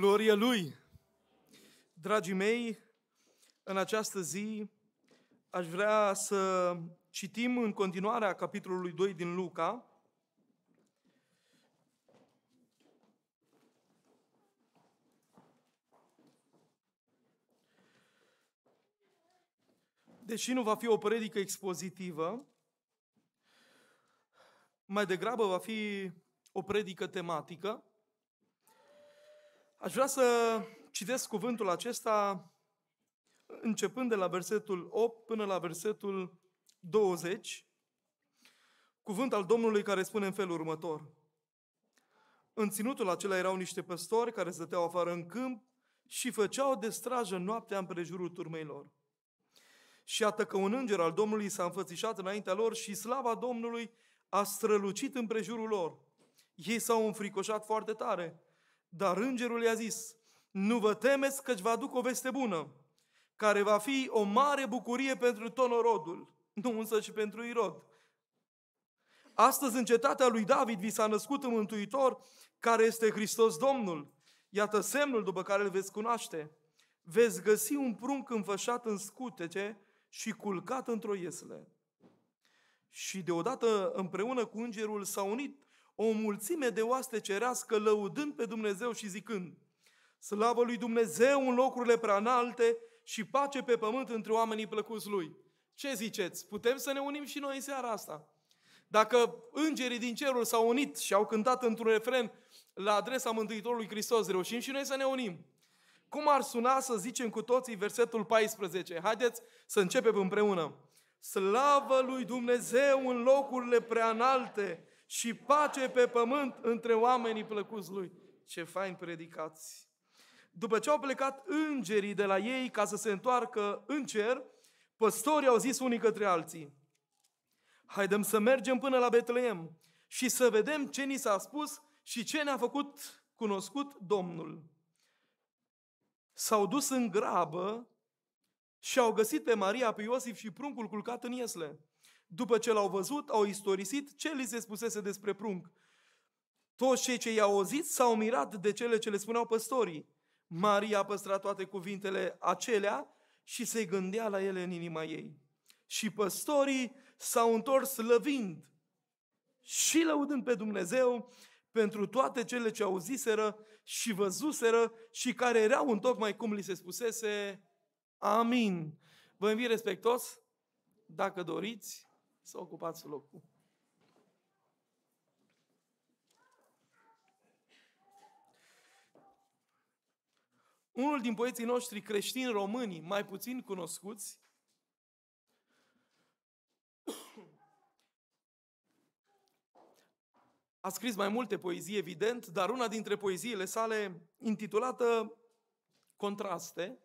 Glorie Lui! Dragii mei, în această zi aș vrea să citim în continuarea capitolului 2 din Luca, Deși nu va fi o predică expozitivă, mai degrabă va fi o predică tematică, Aș vrea să citesc cuvântul acesta începând de la versetul 8 până la versetul 20, cuvânt al Domnului care spune în felul următor. În ținutul acela erau niște păstori care stăteau afară în câmp și făceau de strajă noaptea împrejurul turmei lor. Și iată că un înger al Domnului s-a înfățișat înaintea lor și slava Domnului a strălucit împrejurul lor. Ei s-au înfricoșat foarte tare dar îngerul i-a zis, nu vă temeți că-ți vă aduc o veste bună, care va fi o mare bucurie pentru tonorodul, nu însă și pentru Irod. Astăzi în cetatea lui David vi s-a născut un mântuitor care este Hristos Domnul. Iată semnul după care îl veți cunoaște. Veți găsi un prunc înfășat în scutece și culcat într-o iesle. Și deodată împreună cu îngerul s-a unit o mulțime de oaste cerească lăudând pe Dumnezeu și zicând, Slavă lui Dumnezeu în locurile prea înalte și pace pe pământ între oamenii plăcuți lui. Ce ziceți? Putem să ne unim și noi în seara asta? Dacă îngerii din cerul s-au unit și au cântat într-un refren la adresa Mântuitorului Hristos, reușim și noi să ne unim. Cum ar suna să zicem cu toții versetul 14? Haideți să începem împreună. Slavă lui Dumnezeu în locurile preanalte și pace pe pământ între oamenii plăcuți lui. Ce fain predicați! După ce au plecat îngerii de la ei ca să se întoarcă în cer, păstorii au zis unii către alții, haidem să mergem până la Betleem și să vedem ce ni s-a spus și ce ne-a făcut cunoscut Domnul. S-au dus în grabă și au găsit pe Maria, pe Iosif și pruncul culcat în iesle. După ce l-au văzut, au istorisit ce li se spusese despre prunc. Toți cei ce i-au auzit s-au mirat de cele ce le spuneau păstorii. Maria a păstrat toate cuvintele acelea și se gândea la ele în inima ei. Și păstorii s-au întors lăvind și lăudând pe Dumnezeu pentru toate cele ce auziseră și văzuseră și care erau în tocmai cum li se spusese. Amin. Vă invit respectos, dacă doriți, să ocupați locul. Unul din poeții noștri creștini români, mai puțin cunoscuți, a scris mai multe poezii, evident, dar una dintre poeziile sale, intitulată Contraste,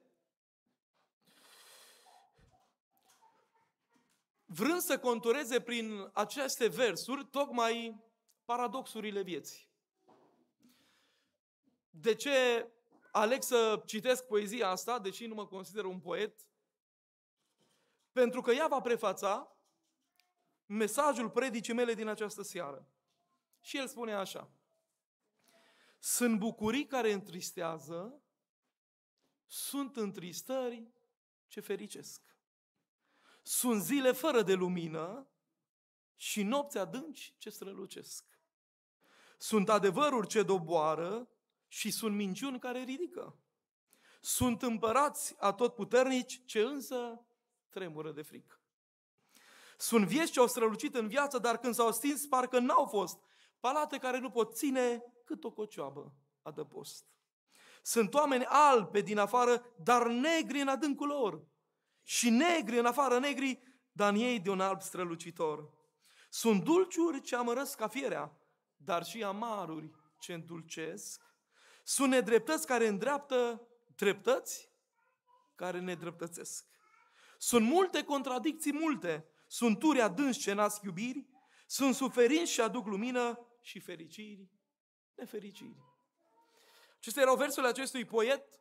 vrând să contureze prin aceste versuri tocmai paradoxurile vieții. De ce aleg să citesc poezia asta, deși nu mă consider un poet? Pentru că ea va prefața mesajul predicii mele din această seară. Și el spune așa. Sunt bucurii care întristează, sunt întristări ce fericesc sunt zile fără de lumină și nopți adânci ce strălucesc. Sunt adevăruri ce doboară și sunt minciuni care ridică. Sunt împărați puternici ce însă tremură de frică. Sunt vieți ce au strălucit în viață, dar când s-au stins, parcă n-au fost. Palate care nu pot ține cât o cocioabă adăpost. Sunt oameni albi din afară, dar negri în adâncul lor și negri, în afară negri, dar în ei de un alb strălucitor. Sunt dulciuri ce amărăsc ca fierea, dar și amaruri ce îndulcesc. Sunt nedreptăți care îndreaptă dreptăți care ne dreptățesc. Sunt multe contradicții, multe. Sunt turi adânci ce nasc iubiri, sunt suferinți și aduc lumină și fericiri, nefericiri. Acestea erau versurile acestui poet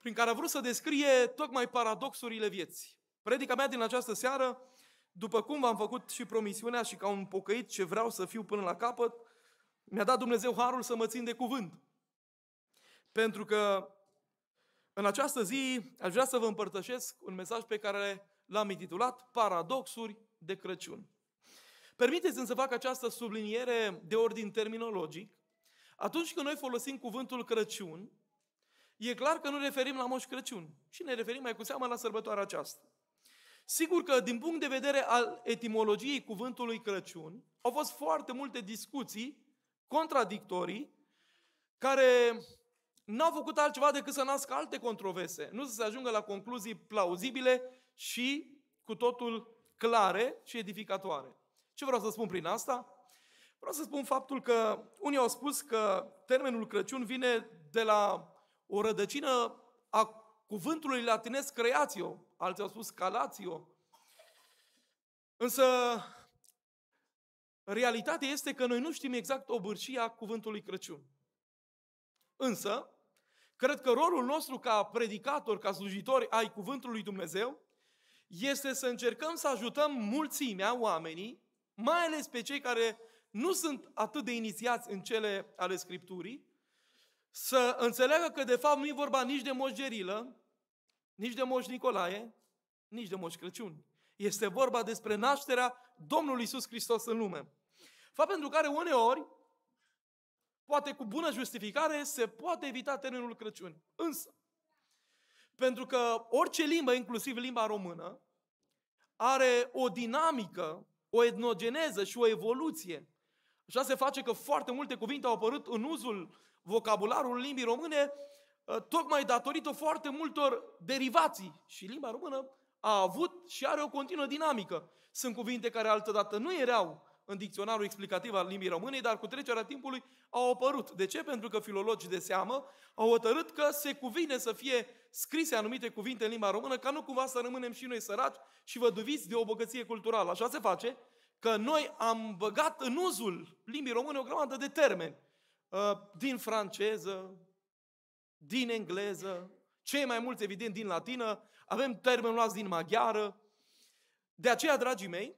prin care a vrut să descrie tocmai paradoxurile vieții. Predica mea din această seară, după cum v-am făcut și promisiunea și ca un pocăit ce vreau să fiu până la capăt, mi-a dat Dumnezeu harul să mă țin de cuvânt. Pentru că în această zi aș vrea să vă împărtășesc un mesaj pe care l-am intitulat Paradoxuri de Crăciun. Permiteți-mi să fac această subliniere de ordin terminologic. Atunci când noi folosim cuvântul Crăciun, E clar că nu referim la Moș Crăciun și ne referim mai cu seamă la sărbătoarea aceasta. Sigur că, din punct de vedere al etimologiei cuvântului Crăciun, au fost foarte multe discuții contradictorii care n-au făcut altceva decât să nască alte controverse, nu să se ajungă la concluzii plauzibile și cu totul clare și edificatoare. Ce vreau să spun prin asta? Vreau să spun faptul că unii au spus că termenul Crăciun vine de la o rădăcină a cuvântului latinesc creatio, alții au spus calatio. Însă, realitatea este că noi nu știm exact obârșia cuvântului Crăciun. Însă, cred că rolul nostru ca predicator, ca slujitori ai cuvântului Dumnezeu, este să încercăm să ajutăm mulțimea, oamenii, mai ales pe cei care nu sunt atât de inițiați în cele ale Scripturii, să înțeleagă că de fapt nu e vorba nici de Moș Gerilă, nici de Moș Nicolae, nici de Moș Crăciun. Este vorba despre nașterea Domnului Isus Hristos în lume. Fapt pentru care uneori, poate cu bună justificare, se poate evita termenul Crăciun. Însă, pentru că orice limbă, inclusiv limba română, are o dinamică, o etnogeneză și o evoluție. Așa se face că foarte multe cuvinte au apărut în uzul vocabularul limbii române ă, tocmai datorită foarte multor derivații. Și limba română a avut și are o continuă dinamică. Sunt cuvinte care altădată nu erau în dicționarul explicativ al limbii române, dar cu trecerea timpului au apărut. De ce? Pentru că filologii de seamă au hotărât că se cuvine să fie scrise anumite cuvinte în limba română, ca nu cumva să rămânem și noi săraci și văduviți de o bogăție culturală. Așa se face că noi am băgat în uzul limbii române o grămadă de termeni Uh, din franceză, din engleză, cei mai mulți, evident, din latină, avem termeni luați din maghiară. De aceea, dragii mei,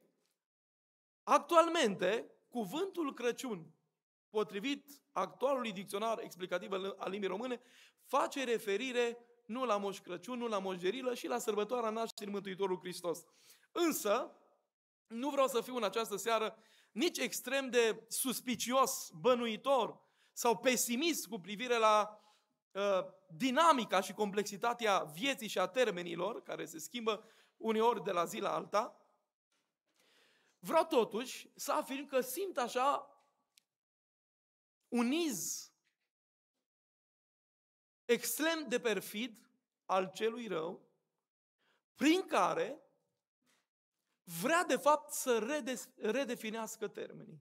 actualmente, cuvântul Crăciun, potrivit actualului dicționar explicativ al limbii române, face referire nu la Moș Crăciun, nu la moșgerilă și la sărbătoarea nașterii Mântuitorului Hristos. Însă, nu vreau să fiu în această seară nici extrem de suspicios, bănuitor, sau pesimist cu privire la uh, dinamica și complexitatea vieții și a termenilor, care se schimbă uneori de la zi la alta, vreau totuși să afirm că simt așa un iz extrem de perfid al celui rău, prin care vrea de fapt să redefinească termenii.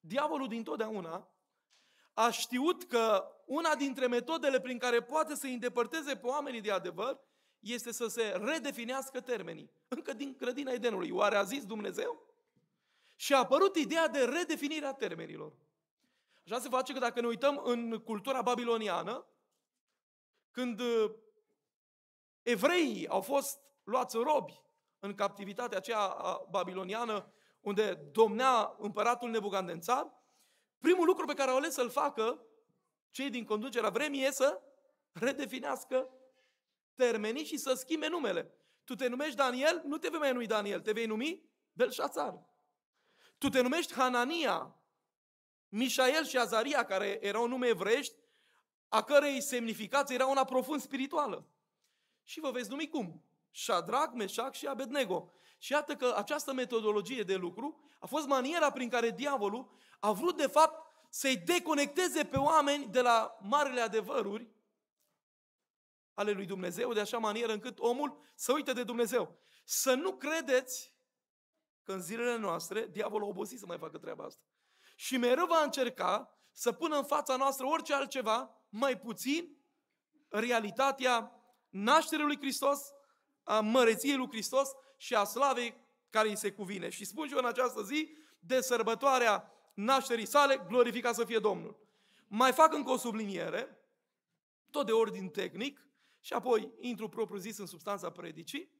Diavolul dintotdeauna a știut că una dintre metodele prin care poate să îi îndepărteze pe oamenii de adevăr este să se redefinească termenii. Încă din grădina Edenului. Oare a zis Dumnezeu? Și a apărut ideea de redefinirea termenilor. Așa se face că dacă ne uităm în cultura babiloniană, când uh, evreii au fost luați în robi în captivitatea aceea babiloniană, unde domnea împăratul Nebucandențar, Primul lucru pe care au ales să-l facă cei din conducerea vremii e să redefinească termenii și să schimbe numele. Tu te numești Daniel, nu te vei mai numi Daniel, te vei numi Belșațar. Tu te numești Hanania, Mișael și Azaria, care erau nume evrești, a cărei semnificație era una profund spirituală. Și vă veți numi cum? Shadrach, Meșac și Abednego. Și iată că această metodologie de lucru a fost maniera prin care diavolul a vrut de fapt să-i deconecteze pe oameni de la marele adevăruri ale lui Dumnezeu, de așa manieră încât omul să uite de Dumnezeu. Să nu credeți că în zilele noastre diavolul a obosit să mai facă treaba asta. Și mereu va încerca să pună în fața noastră orice altceva, mai puțin realitatea nașterii lui Hristos, a măreției lui Hristos și a slavei care îi se cuvine. Și spun și eu în această zi, de sărbătoarea nașterii sale, glorificat să fie Domnul. Mai fac încă o subliniere, tot de ordin tehnic, și apoi intru propriu zis în substanța predicii,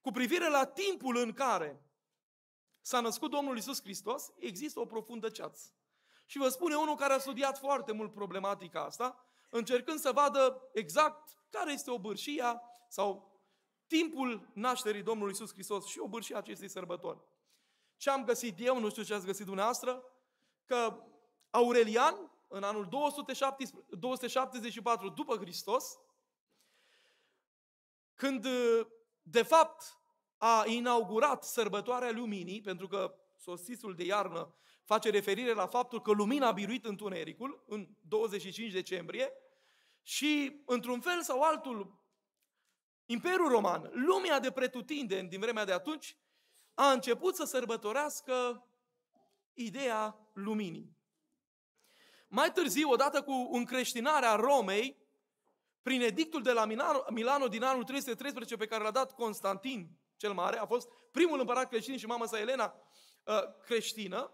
cu privire la timpul în care s-a născut Domnul Isus Hristos, există o profundă ceață. Și vă spune unul care a studiat foarte mult problematica asta, încercând să vadă exact care este obârșia sau timpul nașterii Domnului Isus Hristos și obârșia acestei sărbători. Ce am găsit eu, nu știu ce ați găsit dumneavoastră, că Aurelian, în anul 217, 274 după Hristos, când de fapt a inaugurat sărbătoarea luminii, pentru că sosisul de iarnă face referire la faptul că lumina a biruit întunericul în 25 decembrie și, într-un fel sau altul, Imperiul Roman, lumea de pretutindeni din vremea de atunci, a început să sărbătorească ideea luminii. Mai târziu, odată cu încreștinarea Romei, prin edictul de la Milano din anul 313 pe care l-a dat Constantin cel Mare, a fost primul împărat creștin și mama sa Elena uh, creștină,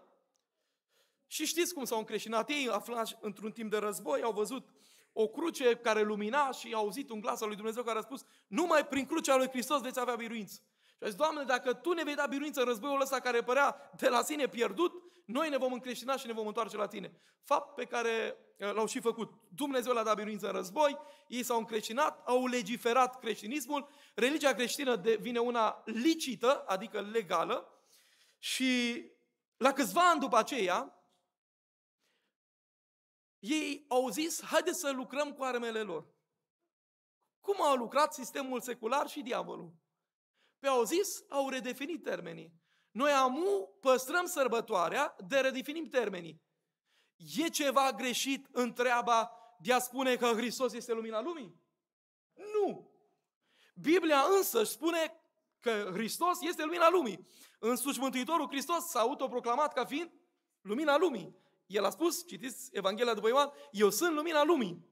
și știți cum s-au încreștinat ei, aflați într-un timp de război, au văzut o cruce care lumina și a auzit un glas al lui Dumnezeu care a spus numai prin crucea lui Hristos veți avea biruință. Și a zis, Doamne, dacă Tu ne vei da biruință în războiul ăsta care părea de la sine pierdut, noi ne vom încreștina și ne vom întoarce la Tine. Fapt pe care ă, l-au și făcut. Dumnezeu le-a dat biruință în război, ei s-au încreștinat, au legiferat creștinismul, religia creștină devine una licită, adică legală, și la câțiva ani după aceea, ei au zis, haideți să lucrăm cu armele lor. Cum au lucrat sistemul secular și diavolul? Pe au zis, au redefinit termenii. Noi amu păstrăm sărbătoarea, de redefinim termenii. E ceva greșit în treaba de a spune că Hristos este lumina lumii? Nu! Biblia însă spune că Hristos este lumina lumii. Însuși Mântuitorul Hristos s-a autoproclamat ca fiind lumina lumii. El a spus, citiți Evanghelia după Ioan, eu sunt lumina lumii.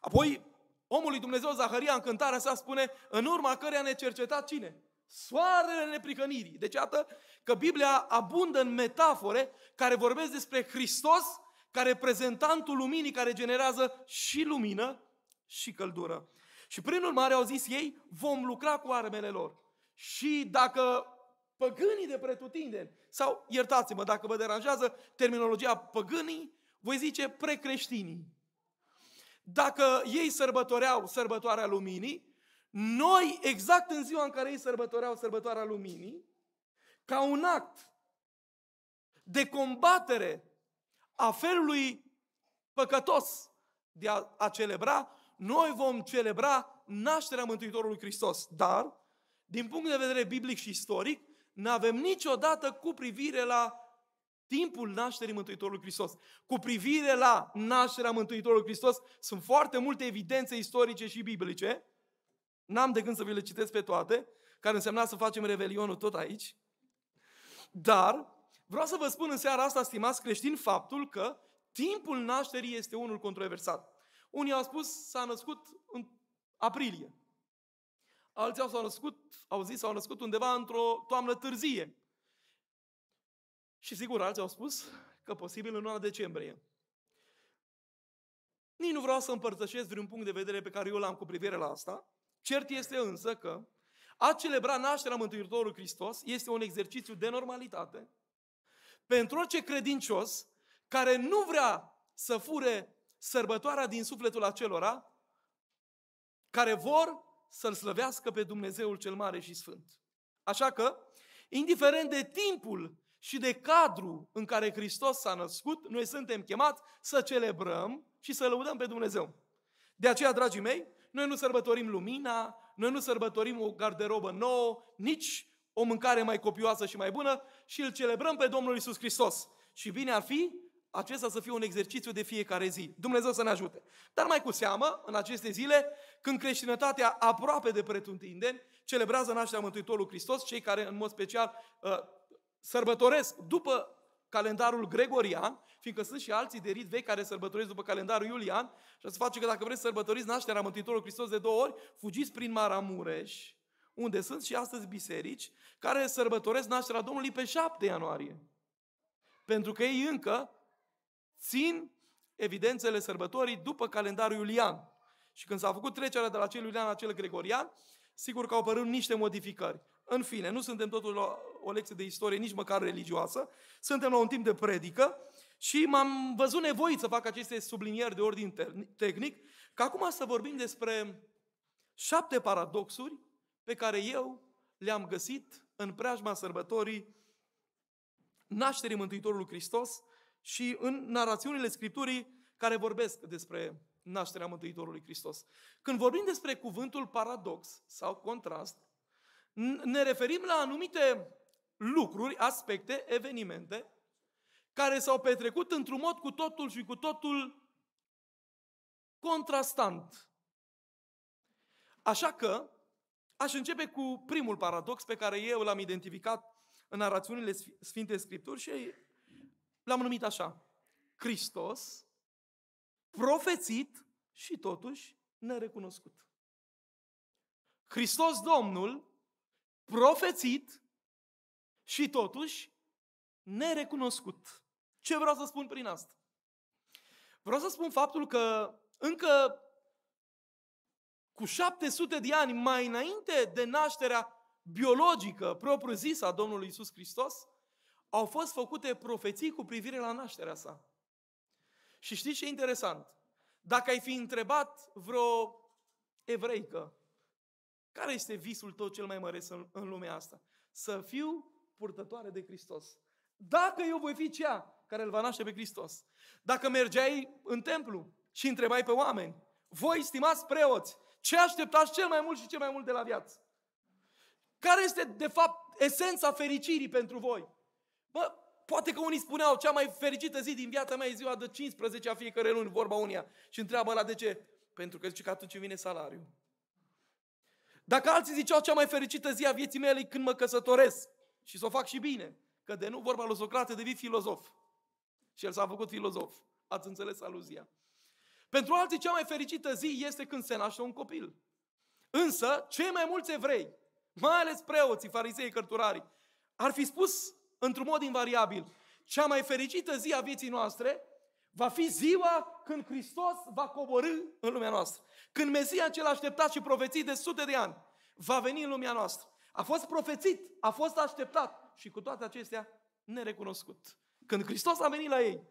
Apoi, omul lui Dumnezeu, Zaharia, în cântarea sa spune, în urma căreia ne cercetat cine? Soarele nepricănirii. Deci, iată că Biblia abundă în metafore care vorbesc despre Hristos ca reprezentantul luminii care generează și lumină și căldură. Și prin urmare au zis ei, vom lucra cu armele lor. Și dacă păgânii de pretutindeni sau, iertați-mă dacă vă deranjează, terminologia păgânii, voi zice precreștinii. Dacă ei sărbătoreau sărbătoarea luminii, noi, exact în ziua în care ei sărbătoreau sărbătoarea luminii, ca un act de combatere a felului păcătos de a, a celebra, noi vom celebra nașterea Mântuitorului Hristos. Dar, din punct de vedere biblic și istoric, nu avem niciodată cu privire la timpul nașterii Mântuitorului Hristos. Cu privire la nașterea Mântuitorului Hristos sunt foarte multe evidențe istorice și biblice. N-am de gând să vi le citesc pe toate, care însemna să facem revelionul tot aici. Dar vreau să vă spun în seara asta, stimați creștini, faptul că timpul nașterii este unul controversat. Unii au spus s-a născut în aprilie. Alții s-au născut, au zis, s-au născut undeva într-o toamnă târzie. Și sigur, alții au spus că posibil în luna decembrie. Nici nu vreau să împărtășesc vreun punct de vedere pe care eu l-am cu privire la asta. Cert este însă că a celebra nașterea Mântuitorului Hristos este un exercițiu de normalitate pentru orice credincios care nu vrea să fure sărbătoarea din sufletul acelora care vor să-L slăvească pe Dumnezeul cel mare și sfânt. Așa că, indiferent de timpul și de cadru în care Hristos s-a născut, noi suntem chemați să celebrăm și să lăudăm pe Dumnezeu. De aceea, dragii mei, noi nu sărbătorim lumina, noi nu sărbătorim o garderobă nouă, nici o mâncare mai copioasă și mai bună și îl celebrăm pe Domnul Isus Hristos. Și bine ar fi acesta să fie un exercițiu de fiecare zi. Dumnezeu să ne ajute. Dar mai cu seamă, în aceste zile, când creștinătatea aproape de pretuntindeni celebrează nașterea Mântuitorului Hristos, cei care în mod special uh, sărbătoresc după calendarul gregorian, fiindcă sunt și alții de rit vechi care sărbătoresc după calendarul iulian, și se face că dacă vreți să sărbătoriți nașterea Mântuitorului Hristos de două ori, fugiți prin Maramureș, unde sunt și astăzi biserici, care sărbătoresc nașterea Domnului pe 7 ianuarie. Pentru că ei încă țin evidențele sărbătorii după calendarul iulian. Și când s-a făcut trecerea de la cel Iulian la cel Gregorian, sigur că au apărut niște modificări. În fine, nu suntem totuși la o lecție de istorie, nici măcar religioasă, suntem la un timp de predică și m-am văzut nevoit să fac aceste sublinieri de ordin tehnic, că acum să vorbim despre șapte paradoxuri pe care eu le-am găsit în preajma sărbătorii nașterii Mântuitorului Hristos și în narațiunile Scripturii care vorbesc despre nașterea Mântuitorului Hristos. Când vorbim despre cuvântul paradox sau contrast, ne referim la anumite lucruri, aspecte, evenimente, care s-au petrecut într-un mod cu totul și cu totul contrastant. Așa că aș începe cu primul paradox pe care eu l-am identificat în narațiunile Sfinte Scripturi și l-am numit așa. Hristos profețit și totuși nerecunoscut. Hristos Domnul, profețit și totuși nerecunoscut. Ce vreau să spun prin asta? Vreau să spun faptul că încă cu 700 de ani mai înainte de nașterea biologică propriu-zisă a Domnului Isus Hristos, au fost făcute profeții cu privire la nașterea sa. Și știți ce e interesant? Dacă ai fi întrebat vreo evreică, care este visul tău cel mai mare în lumea asta? Să fiu purtătoare de Hristos. Dacă eu voi fi cea care îl va naște pe Hristos. Dacă mergeai în templu și întrebai pe oameni, voi, stimați preoți, ce așteptați cel mai mult și cel mai mult de la viață? Care este, de fapt, esența fericirii pentru voi? Bă, Poate că unii spuneau, cea mai fericită zi din viața mea e ziua de 15 a fiecare luni, vorba unia. Și întreabă la de ce? Pentru că zice că atunci vine salariul. Dacă alții ziceau, cea mai fericită zi a vieții mele e când mă căsătoresc și să o fac și bine. Că de nu, vorba lui Socrate, devii filozof. Și el s-a făcut filozof. Ați înțeles aluzia. Pentru alții, cea mai fericită zi este când se naște un copil. Însă, cei mai mulți evrei, mai ales preoții, farisei, cărturarii, ar fi spus într-un mod invariabil. Cea mai fericită zi a vieții noastre va fi ziua când Hristos va coborâ în lumea noastră. Când Mesia cel așteptat și profețit de sute de ani va veni în lumea noastră. A fost profețit, a fost așteptat și cu toate acestea nerecunoscut. Când Hristos a venit la ei,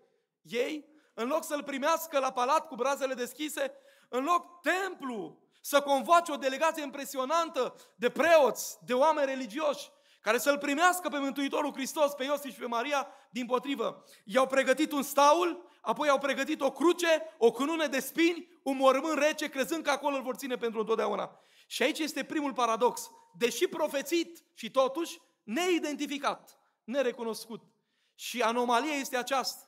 ei, în loc să-L primească la palat cu brazele deschise, în loc templu să convoace o delegație impresionantă de preoți, de oameni religioși, care să-L primească pe Mântuitorul Hristos, pe Iosif și pe Maria, din potrivă. I-au pregătit un staul, apoi au pregătit o cruce, o cunune de spini, un mormânt rece, crezând că acolo îl vor ține pentru întotdeauna. Și aici este primul paradox. Deși profețit și totuși neidentificat, nerecunoscut. Și anomalia este aceasta.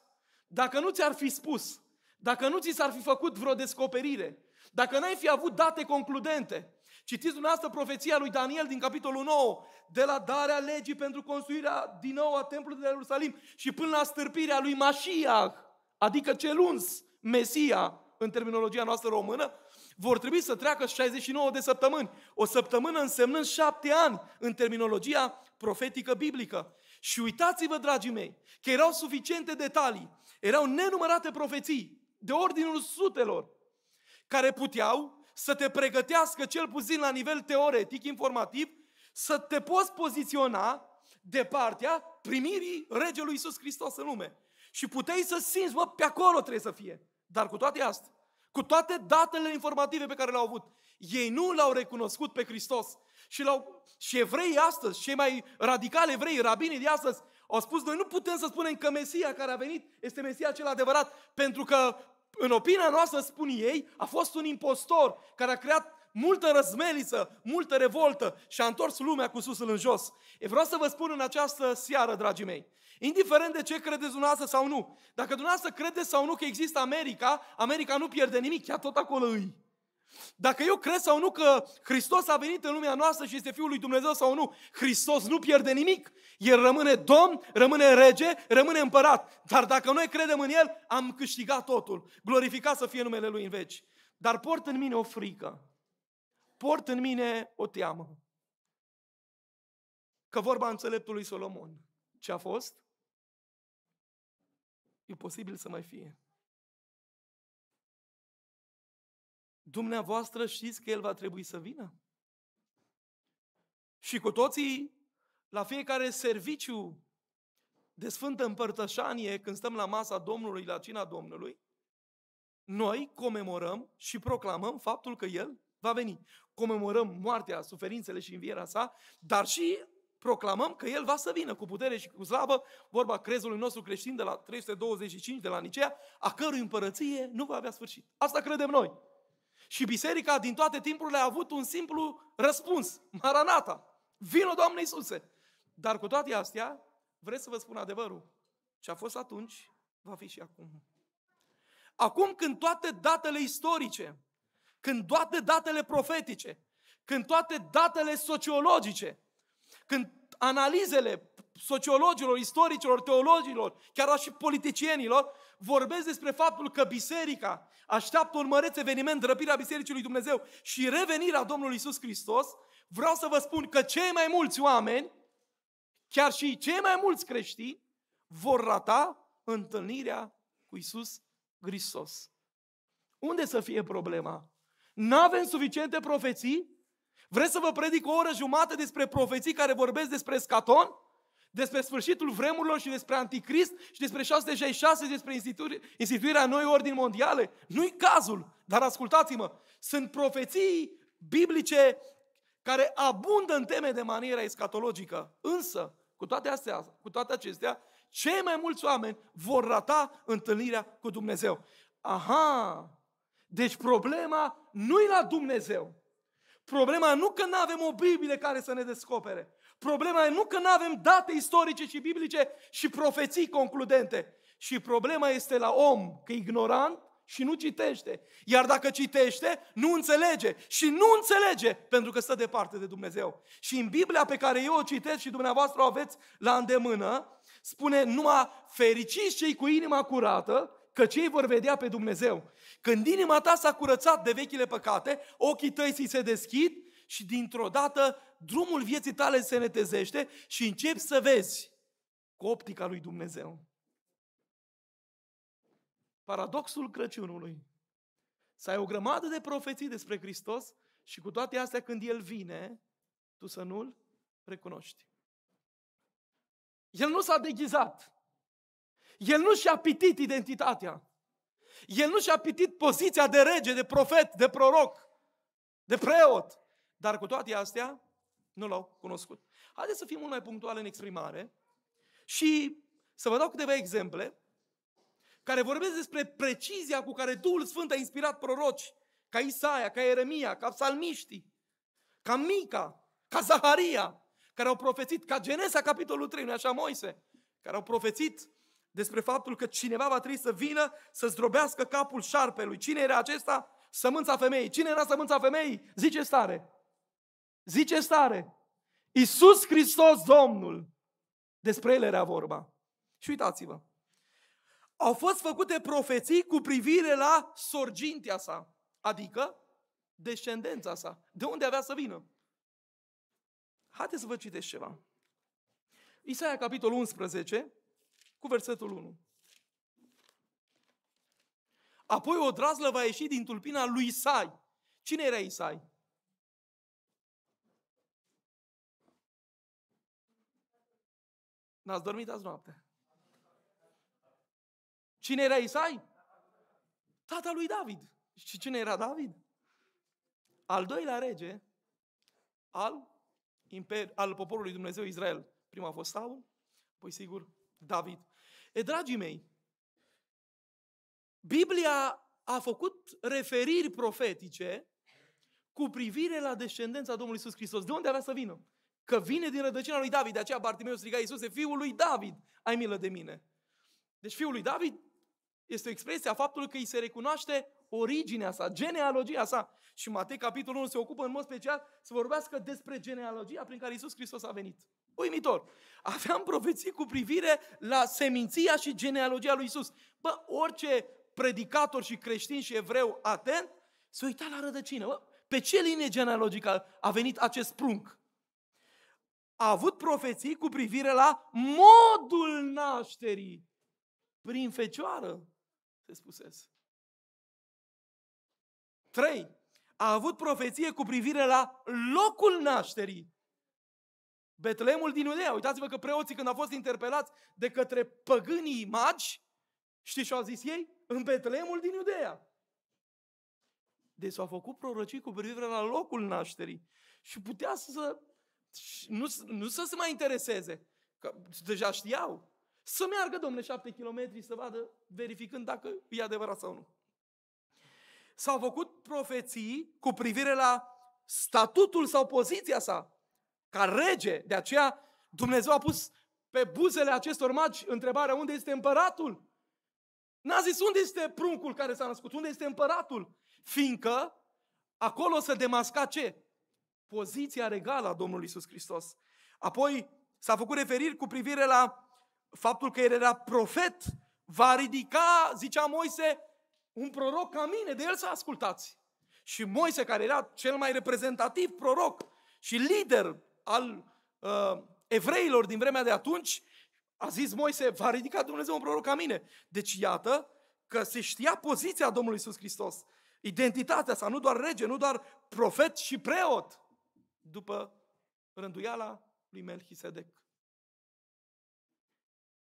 Dacă nu ți-ar fi spus, dacă nu ți s-ar fi făcut vreo descoperire, dacă n-ai fi avut date concludente, Citiți dumneavoastră profeția lui Daniel din capitolul 9, de la darea legii pentru construirea din nou a templului de la Ierusalim și până la stârpirea lui Mașiah, adică cel uns, Mesia, în terminologia noastră română, vor trebui să treacă 69 de săptămâni. O săptămână însemnând șapte ani în terminologia profetică biblică. Și uitați-vă, dragii mei, că erau suficiente detalii, erau nenumărate profeții de ordinul sutelor, care puteau să te pregătească cel puțin la nivel teoretic, informativ, să te poți poziționa de partea primirii Regelui Isus Hristos în lume. Și puteai să simți, mă, pe acolo trebuie să fie. Dar cu toate astea, cu toate datele informative pe care le-au avut, ei nu l-au recunoscut pe Hristos. Și, l-au, și evreii astăzi, cei mai radicali evrei, rabinii de astăzi, au spus, noi nu putem să spunem că Mesia care a venit este Mesia cel adevărat, pentru că în opinia noastră, spun ei, a fost un impostor care a creat multă răzmeliță, multă revoltă și a întors lumea cu susul în jos. E vreau să vă spun în această seară, dragii mei, indiferent de ce credeți dumneavoastră sau nu, dacă dumneavoastră credeți sau nu că există America, America nu pierde nimic, ea tot acolo îi. Dacă eu cred sau nu că Hristos a venit în lumea noastră și este Fiul lui Dumnezeu sau nu, Hristos nu pierde nimic. El rămâne domn, rămâne rege, rămâne împărat. Dar dacă noi credem în El, am câștigat totul. Glorificat să fie numele Lui în veci. Dar port în mine o frică. Port în mine o teamă. Că vorba înțeleptului Solomon. Ce a fost? E posibil să mai fie. Dumneavoastră știți că El va trebui să vină? Și cu toții, la fiecare serviciu de sfântă împărtășanie, când stăm la masa Domnului, la cina Domnului, noi comemorăm și proclamăm faptul că El va veni. Comemorăm moartea, suferințele și învierea sa, dar și proclamăm că El va să vină cu putere și cu slavă, vorba crezului nostru creștin de la 325, de la Nicea, a cărui împărăție nu va avea sfârșit. Asta credem noi. Și biserica din toate timpurile a avut un simplu răspuns. Maranata! Vino, Doamne Iisuse! Dar cu toate astea, vreți să vă spun adevărul. Ce a fost atunci, va fi și acum. Acum când toate datele istorice, când toate datele profetice, când toate datele sociologice, când analizele sociologilor, istoricilor, teologilor, chiar și politicienilor, vorbesc despre faptul că biserica așteaptă un măreț eveniment, răpirea Bisericii lui Dumnezeu și revenirea Domnului Isus Hristos, vreau să vă spun că cei mai mulți oameni, chiar și cei mai mulți creștini, vor rata întâlnirea cu Isus Hristos. Unde să fie problema? Nu avem suficiente profeții? Vreți să vă predic o oră jumată despre profeții care vorbesc despre scaton? despre sfârșitul vremurilor și despre anticrist și despre 666, despre instituirea noi ordini mondiale. Nu-i cazul, dar ascultați-mă, sunt profeții biblice care abundă în teme de maniera escatologică. Însă, cu toate, astea, cu toate acestea, cei mai mulți oameni vor rata întâlnirea cu Dumnezeu. Aha! Deci problema nu e la Dumnezeu. Problema nu că nu avem o Biblie care să ne descopere. Problema e nu că nu avem date istorice și biblice și profeții concludente. Și problema este la om, că e ignorant și nu citește. Iar dacă citește, nu înțelege. Și nu înțelege pentru că stă departe de Dumnezeu. Și în Biblia pe care eu o citesc și dumneavoastră o aveți la îndemână, spune numai fericiți cei cu inima curată, că cei vor vedea pe Dumnezeu. Când inima ta s-a curățat de vechile păcate, ochii tăi ți se deschid și dintr-o dată drumul vieții tale se netezește și începi să vezi cu optica lui Dumnezeu. Paradoxul Crăciunului. Să ai o grămadă de profeții despre Hristos și cu toate astea când El vine, tu să nu-L recunoști. El nu s-a deghizat. El nu și-a pitit identitatea. El nu și-a pitit poziția de rege, de profet, de proroc, de preot. Dar cu toate astea, nu l-au cunoscut. Haideți să fim mult mai punctuali în exprimare și să vă dau câteva exemple care vorbesc despre precizia cu care Duhul Sfânt a inspirat proroci, ca Isaia, ca Eremia, ca psalmiștii, ca Mica, ca Zaharia, care au profețit, ca Genesa, capitolul 3, nu așa, Moise, care au profețit despre faptul că cineva va trebui să vină să zdrobească capul șarpelui. Cine era acesta? Sămânța femeii. Cine era sămânța femeii? Zice stare. Zice stare, Iisus Hristos Domnul, despre el era vorba. Și uitați-vă, au fost făcute profeții cu privire la sorgintea sa, adică descendența sa, de unde avea să vină. Haideți să vă citesc ceva. Isaia, capitolul 11, cu versetul 1. Apoi o drazlă va ieși din tulpina lui Isai. Cine era Isai? N-ați dormit azi noapte. Cine era Isai? Tata lui David. Și cine era David? Al doilea rege al, imper- al poporului Dumnezeu Israel. Prima a fost Saul, apoi sigur David. E, dragii mei, Biblia a făcut referiri profetice cu privire la descendența Domnului Iisus Hristos. De unde avea să vină? Că vine din rădăcina lui David. De aceea Bartimeu striga Iisuse, fiul lui David, ai milă de mine. Deci fiul lui David este o expresie a faptului că îi se recunoaște originea sa, genealogia sa. Și Matei, capitolul 1, se ocupă în mod special să vorbească despre genealogia prin care Iisus Hristos a venit. Uimitor! Aveam profeții cu privire la seminția și genealogia lui Iisus. Bă, orice predicator și creștin și evreu atent se uita la rădăcină. Bă, pe ce linie genealogică a venit acest prunc? a avut profeții cu privire la modul nașterii prin fecioară, se spusese. Trei, A avut profeție cu privire la locul nașterii. Betlemul din Iudea. Uitați-vă că preoții când au fost interpelați de către păgânii magi, știți ce au zis ei? În Betlemul din Iudea. Deci s-au făcut prorocii cu privire la locul nașterii. Și putea să nu, nu să se mai intereseze, că deja știau. Să meargă, domne, șapte kilometri să vadă, verificând dacă e adevărat sau nu. S-au făcut profeții cu privire la statutul sau poziția sa ca rege. De aceea Dumnezeu a pus pe buzele acestor magi întrebarea unde este împăratul. N-a zis unde este pruncul care s-a născut, unde este împăratul. Fiindcă acolo se demasca ce? poziția regală a Domnului Isus Hristos. Apoi s-a făcut referiri cu privire la faptul că el era profet, va ridica, zicea Moise, un proroc ca mine, de el să ascultați. Și Moise, care era cel mai reprezentativ proroc și lider al uh, evreilor din vremea de atunci, a zis Moise, va ridica Dumnezeu un proroc ca mine. Deci iată că se știa poziția Domnului Iisus Hristos, identitatea sa, nu doar rege, nu doar profet și preot, după rânduiala lui Melchisedec.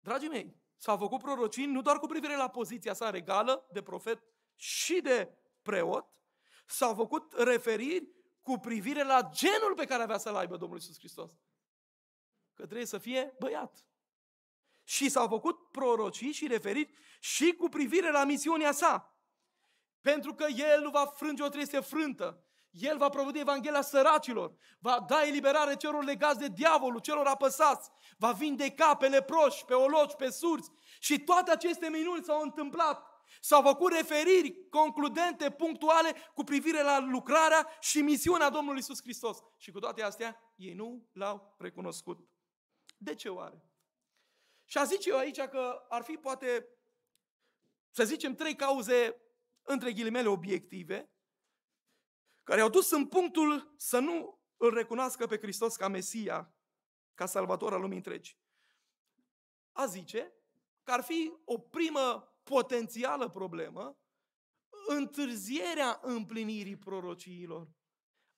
Dragii mei, s-a făcut prorocii nu doar cu privire la poziția sa regală de profet și de preot, s-au făcut referiri cu privire la genul pe care avea să-l aibă Domnul Iisus Hristos. Că trebuie să fie băiat. Și s-au făcut prorocii și referiri și cu privire la misiunea sa. Pentru că el nu va frânge o trestie frântă. El va promova Evanghelia săracilor, va da eliberare celor legați de diavolul, celor apăsați, va vindeca pe leproși, pe oloci, pe surți și toate aceste minuni s-au întâmplat. S-au făcut referiri concludente, punctuale, cu privire la lucrarea și misiunea Domnului Isus Hristos. Și cu toate astea, ei nu l-au recunoscut. De ce oare? Și a zice eu aici că ar fi poate, să zicem, trei cauze, între ghilimele, obiective, care au dus în punctul să nu îl recunoască pe Hristos ca Mesia, ca salvator al lumii întregi. A zice că ar fi o primă potențială problemă întârzierea împlinirii prorociilor.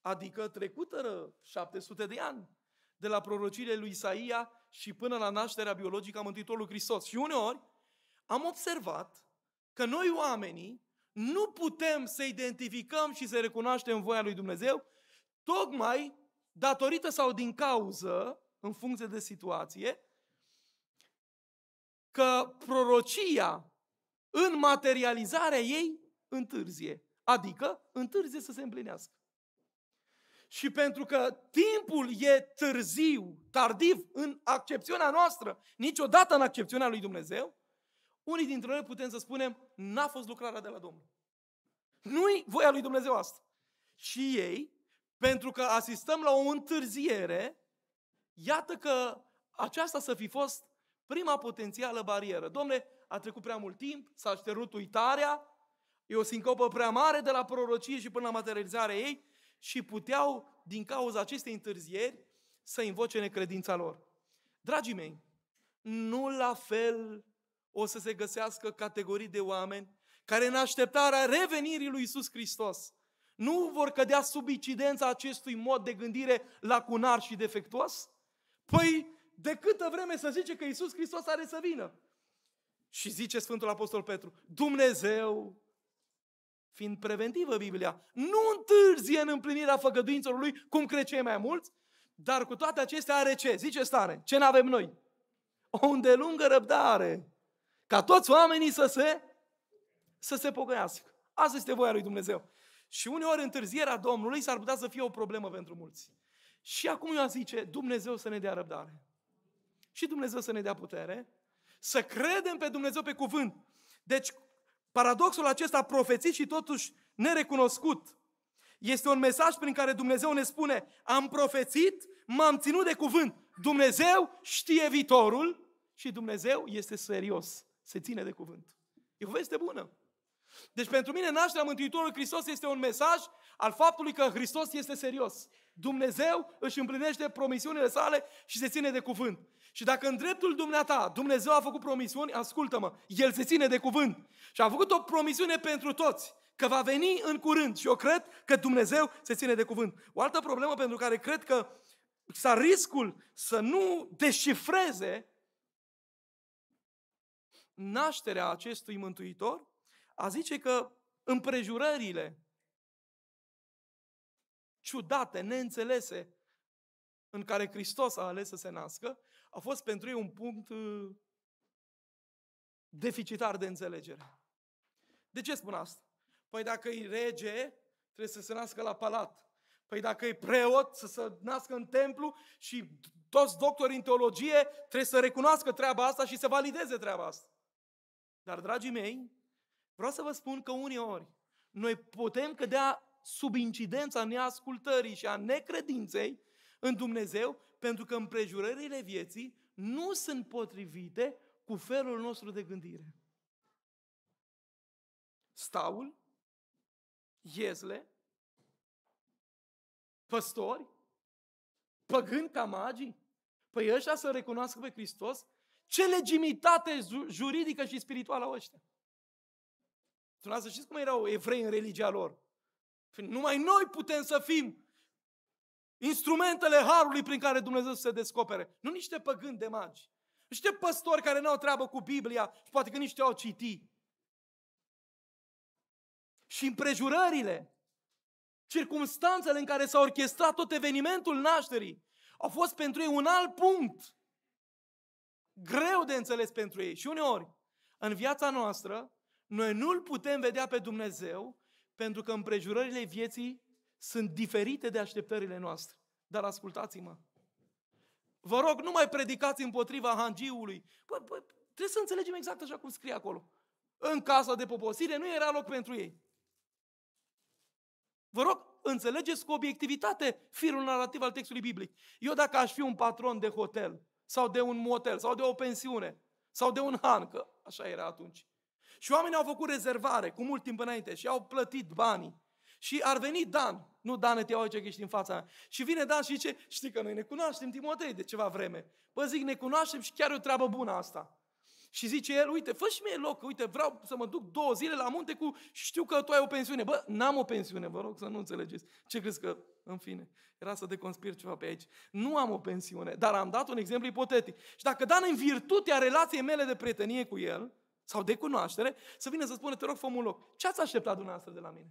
Adică trecută 700 de ani de la prorociile lui Isaia și până la nașterea biologică a Mântuitorului Hristos. Și uneori am observat că noi oamenii nu putem să identificăm și să recunoaștem voia lui Dumnezeu, tocmai datorită sau din cauză, în funcție de situație, că prorocia în materializarea ei întârzie. Adică întârzie să se împlinească. Și pentru că timpul e târziu, tardiv în accepțiunea noastră, niciodată în accepțiunea lui Dumnezeu, unii dintre noi putem să spunem, n-a fost lucrarea de la Domnul. Nu-i voia lui Dumnezeu asta. Și ei, pentru că asistăm la o întârziere, iată că aceasta să fi fost prima potențială barieră. Domne, a trecut prea mult timp, s-a șterut uitarea, e o sincopă prea mare de la prorocie și până la materializarea ei și puteau, din cauza acestei întârzieri, să invoce necredința lor. Dragii mei, nu la fel o să se găsească categorii de oameni care în așteptarea revenirii lui Isus Hristos nu vor cădea sub incidența acestui mod de gândire lacunar și defectuos? Păi, de câtă vreme să zice că Isus Hristos are să vină? Și zice Sfântul Apostol Petru, Dumnezeu, fiind preventivă Biblia, nu întârzie în împlinirea făgăduințelor Lui, cum cred cei mai mulți, dar cu toate acestea are ce? Zice stare, ce n-avem noi? O îndelungă răbdare ca toți oamenii să se, să se pocăiască. Asta este voia lui Dumnezeu. Și uneori întârzierea Domnului s-ar putea să fie o problemă pentru mulți. Și acum eu zice, Dumnezeu să ne dea răbdare. Și Dumnezeu să ne dea putere, să credem pe Dumnezeu pe cuvânt. Deci, paradoxul acesta profețit și totuși nerecunoscut este un mesaj prin care Dumnezeu ne spune, am profețit, m-am ținut de cuvânt. Dumnezeu știe viitorul și Dumnezeu este serios se ține de cuvânt. E o veste bună. Deci pentru mine nașterea Mântuitorului Hristos este un mesaj al faptului că Hristos este serios. Dumnezeu își împlinește promisiunile sale și se ține de cuvânt. Și dacă în dreptul dumneata Dumnezeu a făcut promisiuni, ascultă-mă, El se ține de cuvânt. Și a făcut o promisiune pentru toți, că va veni în curând. Și eu cred că Dumnezeu se ține de cuvânt. O altă problemă pentru care cred că s-a riscul să nu deșifreze nașterea acestui Mântuitor, a zice că împrejurările ciudate, neînțelese, în care Hristos a ales să se nască, a fost pentru ei un punct uh, deficitar de înțelegere. De ce spun asta? Păi dacă e rege, trebuie să se nască la palat. Păi dacă e preot, să se nască în templu și toți doctorii în teologie trebuie să recunoască treaba asta și să valideze treaba asta. Dar, dragii mei, vreau să vă spun că uneori noi putem cădea sub incidența neascultării și a necredinței în Dumnezeu pentru că împrejurările vieții nu sunt potrivite cu felul nostru de gândire. Staul, iezle, păstori, păgând ca magii, păi ăștia să recunoască pe Hristos ce legimitate juridică și spirituală au ăștia? să știți cum erau evrei în religia lor? Păi numai noi putem să fim instrumentele harului prin care Dumnezeu se descopere. Nu niște păgâni de magi. Niște păstori care nu au treabă cu Biblia și poate că niște au citit. Și împrejurările, circumstanțele în care s-a orchestrat tot evenimentul nașterii, au fost pentru ei un alt punct greu de înțeles pentru ei. Și uneori, în viața noastră, noi nu-L putem vedea pe Dumnezeu pentru că împrejurările vieții sunt diferite de așteptările noastre. Dar ascultați-mă, vă rog, nu mai predicați împotriva hangiului. Bă, bă, trebuie să înțelegem exact așa cum scrie acolo. În casa de poposire nu era loc pentru ei. Vă rog, înțelegeți cu obiectivitate firul narrativ al textului biblic. Eu dacă aș fi un patron de hotel sau de un motel, sau de o pensiune, sau de un că Așa era atunci. Și oamenii au făcut rezervare cu mult timp înainte și au plătit banii. Și ar veni Dan, nu Dan, te uite că ești în fața mea. Și vine Dan și zice, știi că noi ne cunoaștem, Timotei, de ceva vreme. Bă, zic, ne cunoaștem și chiar e o treabă bună asta și zice el, uite, fă și mie loc, uite, vreau să mă duc două zile la munte cu știu că tu ai o pensiune. Bă, n-am o pensiune, vă rog să nu înțelegeți. Ce crezi că, în fine, era să deconspir ceva pe aici. Nu am o pensiune, dar am dat un exemplu ipotetic. Și dacă Dan în virtutea relației mele de prietenie cu el, sau de cunoaștere, să vină să spună, te rog, fă un loc. Ce ați așteptat dumneavoastră de la mine?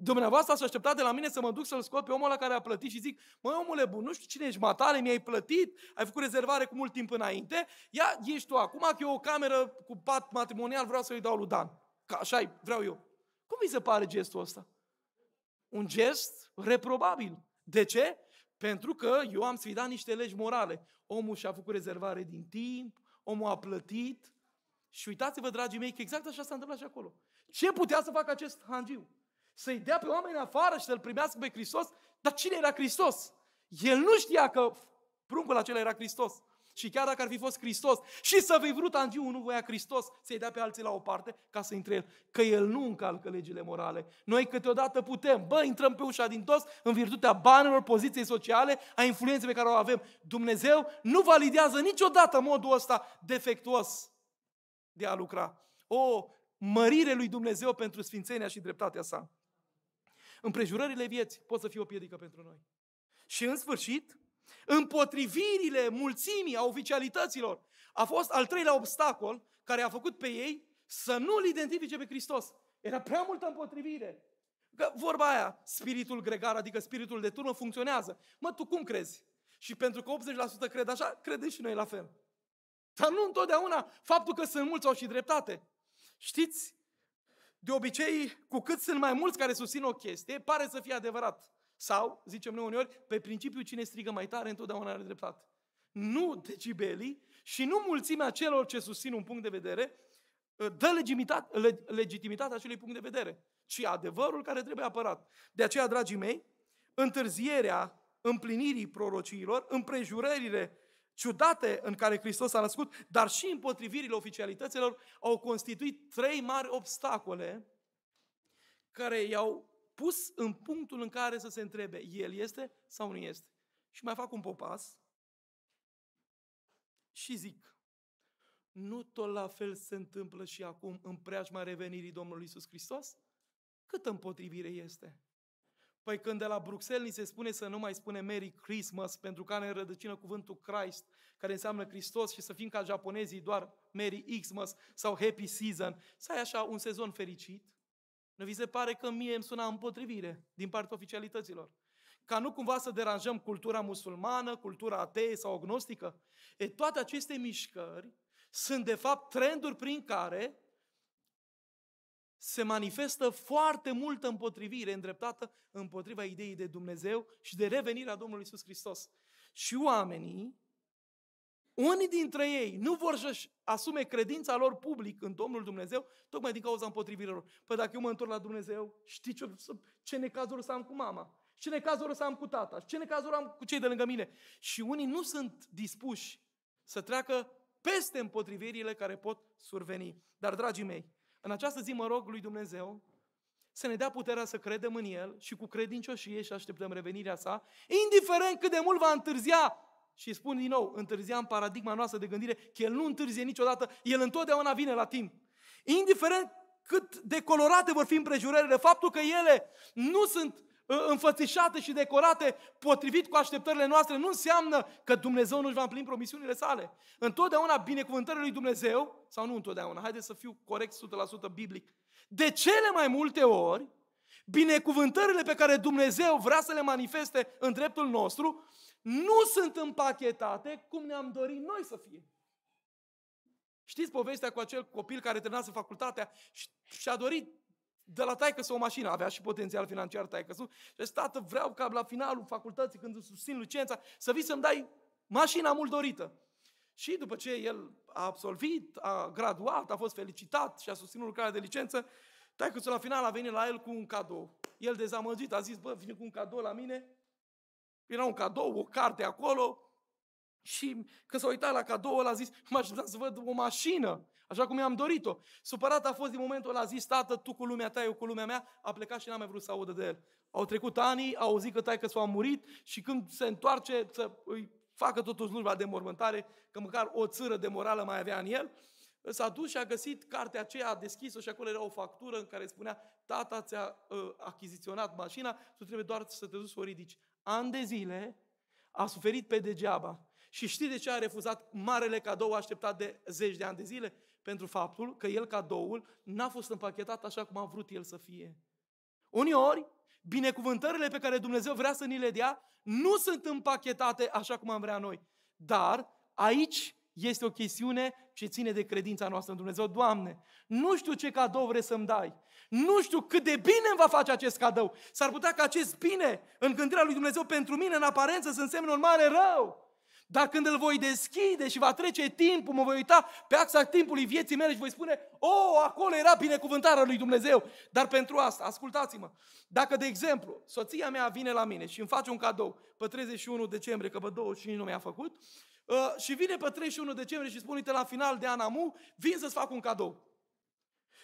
dumneavoastră ați așteptat de la mine să mă duc să-l scot pe omul la care a plătit și zic, măi omule bun, nu știu cine ești, matale, mi-ai plătit, ai făcut rezervare cu mult timp înainte, ia, ești tu acum că eu o cameră cu pat matrimonial vreau să-i dau lui Dan. Ca așa vreau eu. Cum vi se pare gestul ăsta? Un gest reprobabil. De ce? Pentru că eu am sfidat niște legi morale. Omul și-a făcut rezervare din timp, omul a plătit. Și uitați-vă, dragii mei, că exact așa s-a întâmplat și acolo. Ce putea să facă acest hangiu? să-i dea pe oameni afară și să-l primească pe Hristos, dar cine era Hristos? El nu știa că pruncul acela era Hristos. Și chiar dacă ar fi fost Hristos și să fi vrut angiul, nu voia Hristos să-i dea pe alții la o parte ca să intre el. Că el nu încalcă legile morale. Noi câteodată putem, bă, intrăm pe ușa din toți în virtutea banilor, poziției sociale, a influenței pe care o avem. Dumnezeu nu validează niciodată modul ăsta defectuos de a lucra. O mărire lui Dumnezeu pentru sfințenia și dreptatea sa. Împrejurările vieții pot să fie o piedică pentru noi. Și în sfârșit, împotrivirile mulțimii a oficialităților a fost al treilea obstacol care a făcut pe ei să nu-L identifice pe Hristos. Era prea multă împotrivire. Că vorba aia, spiritul gregar, adică spiritul de turmă, funcționează. Mă, tu cum crezi? Și pentru că 80% cred așa, credem și noi la fel. Dar nu întotdeauna faptul că sunt mulți au și dreptate. Știți de obicei, cu cât sunt mai mulți care susțin o chestie, pare să fie adevărat. Sau, zicem noi uneori, pe principiu cine strigă mai tare întotdeauna are dreptate. Nu decibelii și nu mulțimea celor ce susțin un punct de vedere ă, dă legitimitatea acelui punct de vedere, ci adevărul care trebuie apărat. De aceea, dragii mei, întârzierea împlinirii prorociilor, împrejurările ciudate în care Hristos a născut, dar și împotrivirile oficialităților, au constituit trei mari obstacole care i-au pus în punctul în care să se întrebe, el este sau nu este? Și mai fac un popas și zic, nu tot la fel se întâmplă și acum în preajma revenirii Domnului Isus Hristos? Cât împotrivire este? Păi când de la Bruxelles ni se spune să nu mai spune Merry Christmas pentru că ne rădăcină cuvântul Christ, care înseamnă Hristos și să fim ca japonezii doar Merry Xmas sau Happy Season, să ai așa un sezon fericit, nu vi se pare că mie îmi suna împotrivire din partea oficialităților? Ca nu cumva să deranjăm cultura musulmană, cultura atee sau agnostică? E, toate aceste mișcări sunt de fapt trenduri prin care se manifestă foarte multă împotrivire îndreptată împotriva ideii de Dumnezeu și de revenirea Domnului Isus Hristos. Și oamenii, unii dintre ei nu vor să-și asume credința lor public în Domnul Dumnezeu, tocmai din cauza împotrivirilor. Păi dacă eu mă întorc la Dumnezeu, știi ce, ce necazuri să am cu mama? Ce necazuri să am cu tata? Ce necazuri am cu cei de lângă mine? Și unii nu sunt dispuși să treacă peste împotrivirile care pot surveni. Dar, dragii mei, în această zi mă rog lui Dumnezeu să ne dea puterea să credem în El și cu credincioșie și așteptăm revenirea sa, indiferent cât de mult va întârzia. Și spun din nou, întârzia în paradigma noastră de gândire, că El nu întârzie niciodată, El întotdeauna vine la timp. Indiferent cât de colorate vor fi împrejurările, faptul că ele nu sunt Ă, înfățișate și decorate potrivit cu așteptările noastre, nu înseamnă că Dumnezeu nu-și va împlini promisiunile sale. Întotdeauna binecuvântările lui Dumnezeu, sau nu întotdeauna, haideți să fiu corect 100% biblic, de cele mai multe ori, binecuvântările pe care Dumnezeu vrea să le manifeste în dreptul nostru, nu sunt împachetate cum ne-am dorit noi să fie. Știți povestea cu acel copil care terminase facultatea și, și-a dorit de la taică o mașină, avea și potențial financiar taică și a zis, tată, vreau ca la finalul facultății, când îți susțin licența, să vii să-mi dai mașina mult dorită. Și după ce el a absolvit, a graduat, a fost felicitat și a susținut lucrarea de licență, taică la final a venit la el cu un cadou. El dezamăgit a zis, bă, vine cu un cadou la mine, era un cadou, o carte acolo, și când s-a uitat la cadou, a zis, m-aș să văd o mașină așa cum i-am dorit-o. Supărat a fost din momentul ăla, a zis, tată, tu cu lumea ta, eu cu lumea mea, a plecat și n-a mai vrut să audă de el. Au trecut ani, au auzit că taică s-a murit și când se întoarce să îi facă totuși slujba de mormântare, că măcar o țâră de morală mai avea în el, s-a dus și a găsit cartea aceea deschisă și acolo era o factură în care spunea tata ți-a uh, achiziționat mașina, tu trebuie doar să te duci să o ridici. An de zile a suferit pe degeaba. Și știi de ce a refuzat marele cadou așteptat de zeci de ani de zile? pentru faptul că el cadoul n-a fost împachetat așa cum a vrut el să fie. Uneori, binecuvântările pe care Dumnezeu vrea să ni le dea nu sunt împachetate așa cum am vrea noi. Dar aici este o chestiune ce ține de credința noastră în Dumnezeu. Doamne, nu știu ce cadou vrei să-mi dai. Nu știu cât de bine îmi va face acest cadou. S-ar putea ca acest bine în gândirea lui Dumnezeu pentru mine, în aparență, să însemne un mare rău. Dar când îl voi deschide și va trece timpul, mă voi uita pe axa timpului vieții mele și voi spune, o, oh, acolo era binecuvântarea lui Dumnezeu. Dar pentru asta, ascultați-mă, dacă, de exemplu, soția mea vine la mine și îmi face un cadou pe 31 decembrie, că pe 25 nu mi-a făcut, uh, și vine pe 31 decembrie și spune, uite, la final de an amu, vin să-ți fac un cadou.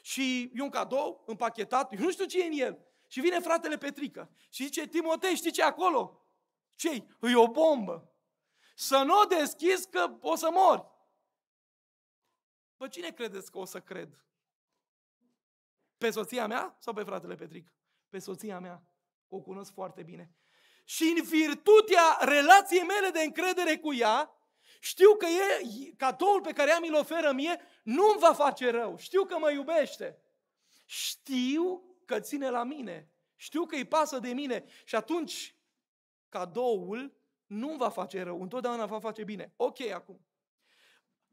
Și e un cadou împachetat, eu nu știu ce e în el. Și vine fratele Petrică și zice, Timotei, știi ce acolo? ce -i? E o bombă. Să nu o deschizi că o să mori. Pe cine credeți că o să cred? Pe soția mea sau pe fratele Petric? Pe soția mea. O cunosc foarte bine. Și în virtutea relației mele de încredere cu ea, știu că e, cadoul pe care ea mi-l oferă mie nu-mi va face rău. Știu că mă iubește. Știu că ține la mine. Știu că îi pasă de mine. Și atunci cadoul nu va face rău, întotdeauna va face bine. Ok, acum.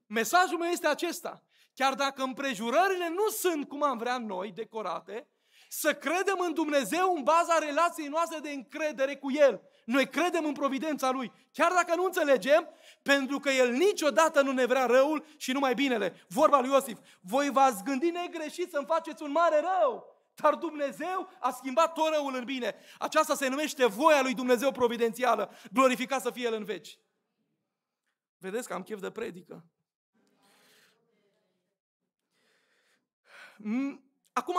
Mesajul meu este acesta. Chiar dacă împrejurările nu sunt cum am vrea noi, decorate, să credem în Dumnezeu în baza relației noastre de încredere cu El. Noi credem în providența Lui, chiar dacă nu înțelegem, pentru că El niciodată nu ne vrea răul și numai binele. Vorba lui Iosif, voi v-ați gândit negreșit să-mi faceți un mare rău, dar Dumnezeu a schimbat tot răul în bine. Aceasta se numește voia lui Dumnezeu providențială. Glorificat să fie El în veci. Vedeți că am chef de predică. Mm, acum,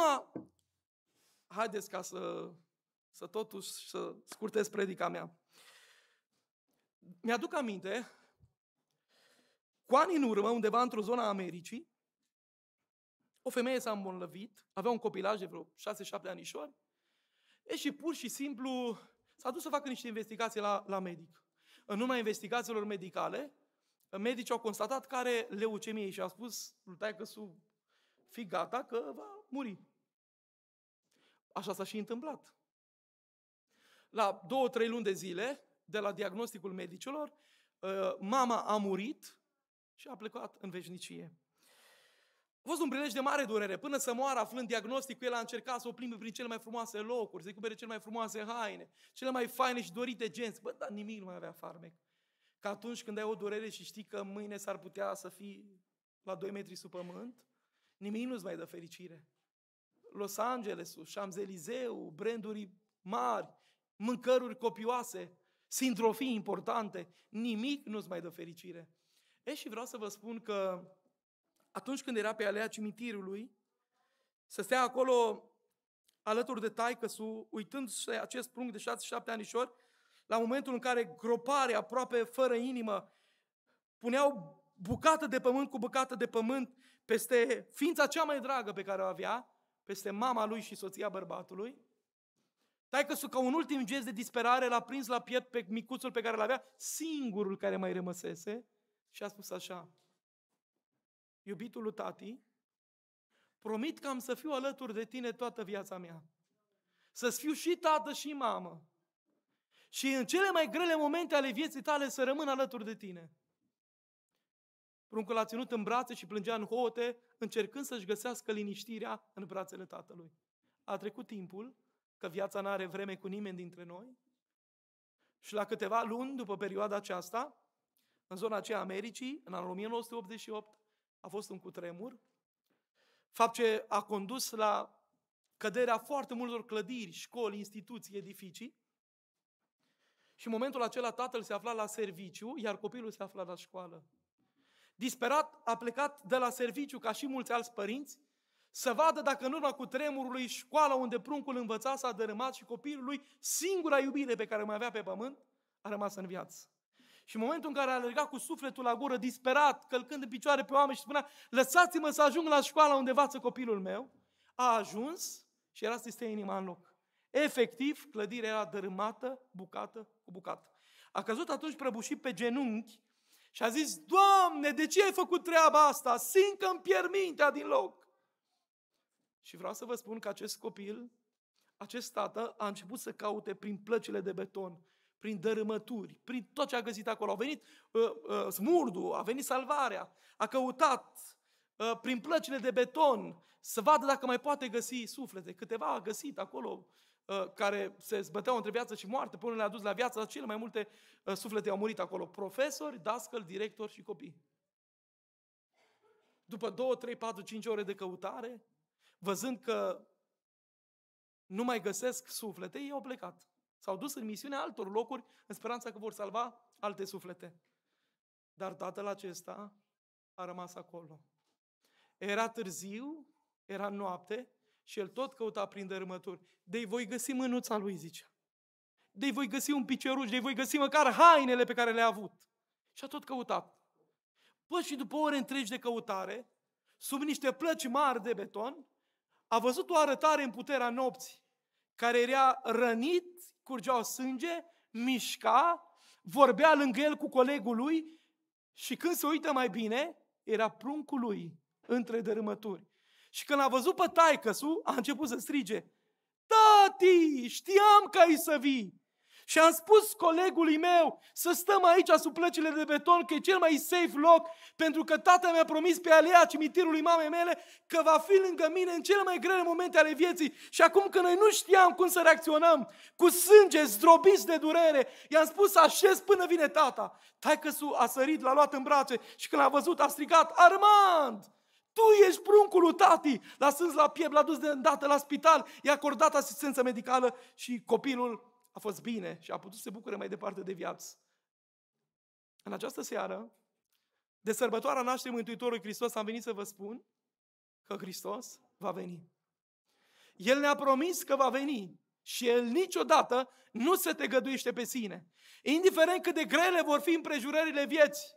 haideți ca să, să totuși să scurtez predica mea. Mi-aduc aminte, cu ani în urmă, undeva într-o zona Americii, o femeie s-a îmbolnăvit, avea un copilaj de vreo 6-7 anișori, e și pur și simplu s-a dus să facă niște investigații la, la medic. În urma investigațiilor medicale, medicii au constatat că are leucemie și a spus lui că sub fi gata că va muri. Așa s-a și întâmplat. La două, trei luni de zile, de la diagnosticul medicilor, ă, mama a murit și a plecat în veșnicie. A fost un prilej de mare durere. Până să moară, aflând diagnosticul, el a încercat să o plimbe prin cele mai frumoase locuri, să-i cumpere cele mai frumoase haine, cele mai faine și dorite genți. Bă, dar nimic nu mai avea farmec. Ca atunci când ai o durere și știi că mâine s-ar putea să fii la 2 metri sub pământ, nimic nu-ți mai dă fericire. Los Angelesul, Champs-Élysées, branduri mari, mâncăruri copioase, sindrofii importante, nimic nu-ți mai dă fericire. E și vreau să vă spun că atunci când era pe alea cimitirului, să stea acolo alături de taică su, uitându-se acest prunc de șase, șapte anișori, la momentul în care gropare aproape fără inimă, puneau bucată de pământ cu bucată de pământ peste ființa cea mai dragă pe care o avea, peste mama lui și soția bărbatului. Taică su ca un ultim gest de disperare l-a prins la piept pe micuțul pe care l-avea, singurul care mai rămăsese și a spus așa, iubitul lui tati, promit că am să fiu alături de tine toată viața mea. Să-ți fiu și tată și mamă. Și în cele mai grele momente ale vieții tale să rămân alături de tine. Pruncul l-a ținut în brațe și plângea în hohote, încercând să-și găsească liniștirea în brațele tatălui. A trecut timpul, că viața nu are vreme cu nimeni dintre noi, și la câteva luni după perioada aceasta, în zona aceea Americii, în anul 1988, a fost un cutremur, fapt ce a condus la căderea foarte multor clădiri, școli, instituții, edificii. Și în momentul acela tatăl se afla la serviciu, iar copilul se afla la școală. Disperat a plecat de la serviciu, ca și mulți alți părinți, să vadă dacă în urma cu tremurului școala unde pruncul învăța s-a dărâmat și copilului singura iubire pe care mai avea pe pământ a rămas în viață. Și în momentul în care alerga cu sufletul la gură, disperat, călcând în picioare pe oameni și spunea, lăsați-mă să ajung la școala unde învață copilul meu, a ajuns și era să inima în loc. Efectiv, clădirea era dărâmată, bucată cu bucată. A căzut atunci prăbușit pe genunchi și a zis, Doamne, de ce ai făcut treaba asta? Simt că îmi pierd mintea din loc. Și vreau să vă spun că acest copil, acest tată, a început să caute prin plăcile de beton prin dărâmături, prin tot ce a găsit acolo. Au venit uh, uh, smurdul, a venit salvarea, a căutat uh, prin plăcile de beton să vadă dacă mai poate găsi suflete. Câteva a găsit acolo uh, care se zbăteau între viață și moarte, până le-a dus la viață, dar cele mai multe uh, suflete au murit acolo. Profesori, dascăl, director și copii. După 2, 3, 4, 5 ore de căutare, văzând că nu mai găsesc suflete, ei au plecat. S-au dus în misiune altor locuri în speranța că vor salva alte suflete. Dar tatăl acesta a rămas acolo. Era târziu, era noapte și el tot căuta prin dărâmături. de voi găsi mânuța lui, zicea. de voi găsi un piceruș, de voi găsi măcar hainele pe care le-a avut. Și a tot căutat. Bă, păi și după ore întregi de căutare, sub niște plăci mari de beton, a văzut o arătare în puterea nopții, care era rănit, curgeau sânge, mișca, vorbea lângă el cu colegul lui și când se uită mai bine, era pruncul lui între dărâmături. Și când a văzut pe taicăsu, a început să strige, Tati, știam că ai să vii! Și am spus colegului meu să stăm aici sub plăcile de beton, că e cel mai safe loc, pentru că tata mi-a promis pe alea cimitirului mamei mele că va fi lângă mine în cele mai grele momente ale vieții. Și acum că noi nu știam cum să reacționăm, cu sânge zdrobiți de durere, i-am spus așez până vine tata. Taicăsul a sărit, l-a luat în brațe și când l-a văzut a strigat, Armand! Tu ești pruncul lui tati! L-a sâns la piept, l-a dus de îndată la spital, i-a acordat asistență medicală și copilul a fost bine și a putut să se bucure mai departe de viață. În această seară, de sărbătoarea nașterii Mântuitorului Hristos, am venit să vă spun că Hristos va veni. El ne-a promis că va veni și El niciodată nu se te găduiește pe sine. Indiferent cât de grele vor fi împrejurările vieții,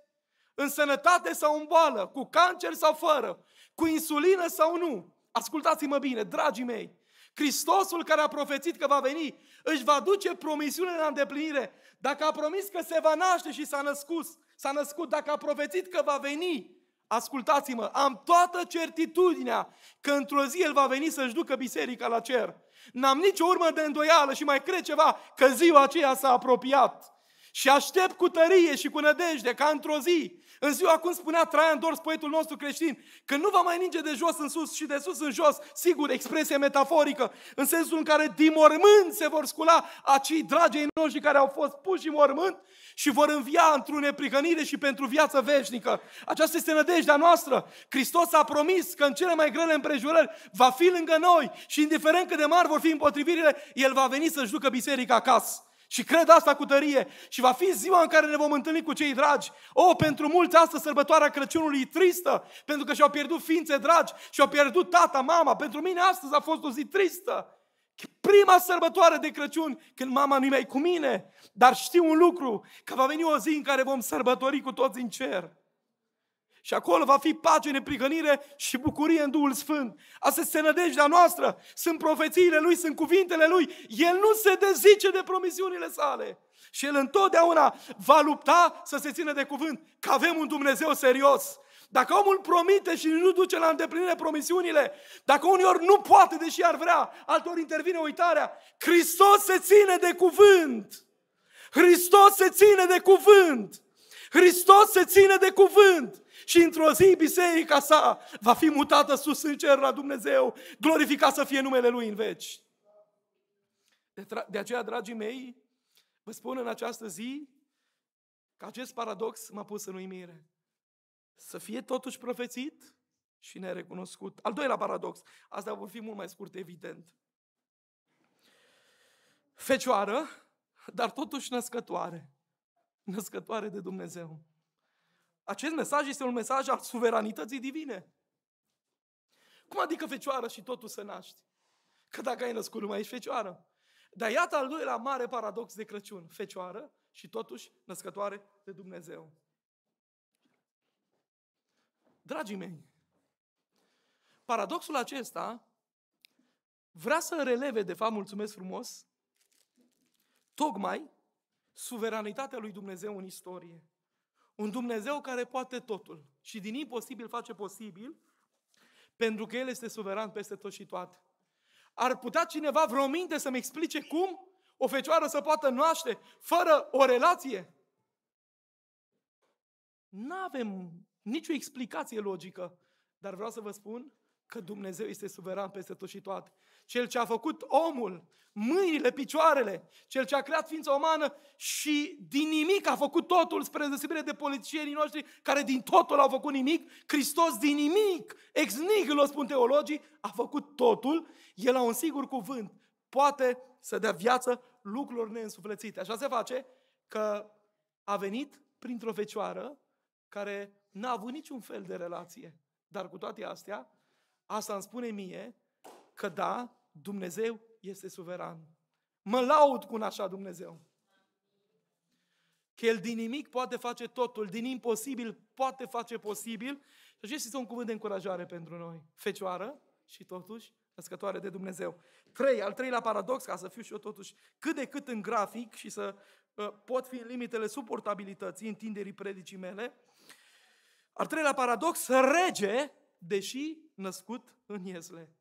în sănătate sau în boală, cu cancer sau fără, cu insulină sau nu, ascultați-mă bine, dragii mei, Hristosul care a profețit că va veni, își va duce promisiunea în îndeplinire. Dacă a promis că se va naște și s-a născut, s-a născut, dacă a profețit că va veni, ascultați-mă, am toată certitudinea că într-o zi El va veni să-și ducă biserica la cer. N-am nicio urmă de îndoială și mai cred ceva că ziua aceea s-a apropiat. Și aștept cu tărie și cu nădejde ca într-o zi în ziua cum spunea Traian Dors, poetul nostru creștin, că nu va mai ninge de jos în sus și de sus în jos, sigur, expresie metaforică, în sensul în care din mormânt se vor scula acei dragi noștri care au fost puși în mormânt și vor învia într-o neprihănire și pentru viață veșnică. Aceasta este nădejdea noastră. Hristos a promis că în cele mai grele împrejurări va fi lângă noi și indiferent cât de mari vor fi împotrivirile, El va veni să-și ducă biserica acasă. Și cred asta cu tărie. Și va fi ziua în care ne vom întâlni cu cei dragi. O, oh, pentru mulți astăzi sărbătoarea Crăciunului e tristă, pentru că și-au pierdut ființe dragi, și-au pierdut tata, mama. Pentru mine astăzi a fost o zi tristă. Prima sărbătoare de Crăciun, când mama nu mai cu mine. Dar știu un lucru, că va veni o zi în care vom sărbători cu toți în cer. Și acolo va fi pace, neprigănire și bucurie în Duhul Sfânt. Asta este nădejdea noastră. Sunt profețiile Lui, sunt cuvintele Lui. El nu se dezice de promisiunile sale. Și El întotdeauna va lupta să se țină de cuvânt. Că avem un Dumnezeu serios. Dacă omul promite și nu duce la îndeplinire promisiunile, dacă ori nu poate, deși ar vrea, altor intervine uitarea, Hristos se ține de cuvânt. Hristos se ține de cuvânt. Hristos se ține de cuvânt și într-o zi biserica sa va fi mutată sus în cer la Dumnezeu, glorificat să fie numele Lui în veci. De, tra- de aceea, dragii mei, vă spun în această zi că acest paradox m-a pus în uimire. Să fie totuși profețit și nerecunoscut. Al doilea paradox, asta vor fi mult mai scurt, evident. Fecioară, dar totuși născătoare. Născătoare de Dumnezeu. Acest mesaj este un mesaj al suveranității divine. Cum adică fecioară și totul să naști? Că dacă ai născut, nu mai ești fecioară. Dar iată al doilea mare paradox de Crăciun. Fecioară și totuși născătoare de Dumnezeu. Dragii mei, paradoxul acesta vrea să releve, de fapt, mulțumesc frumos, tocmai suveranitatea lui Dumnezeu în istorie. Un Dumnezeu care poate totul și din imposibil face posibil, pentru că El este suveran peste tot și toate. Ar putea cineva vreo minte să-mi explice cum o fecioară să poată naște fără o relație? Nu avem nicio explicație logică, dar vreau să vă spun că Dumnezeu este suveran peste tot și toate cel ce a făcut omul, mâinile, picioarele, cel ce a creat ființa umană și din nimic a făcut totul, spre desibire de politicienii noștri care din totul au făcut nimic, Hristos din nimic, ex nihilo spun teologii, a făcut totul, el la un singur cuvânt poate să dea viață lucrurilor neînsuflețite. Așa se face că a venit printr-o fecioară care n-a avut niciun fel de relație. Dar cu toate astea, asta îmi spune mie că da, Dumnezeu este suveran. Mă laud cu un așa Dumnezeu. Că El din nimic poate face totul, din imposibil poate face posibil. Și acesta este un cuvânt de încurajare pentru noi. Fecioară și totuși născătoare de Dumnezeu. Trei, al treilea paradox, ca să fiu și eu totuși cât de cât în grafic și să uh, pot fi în limitele suportabilității întinderii predicii mele, al treilea paradox, rege, deși născut în Iesle.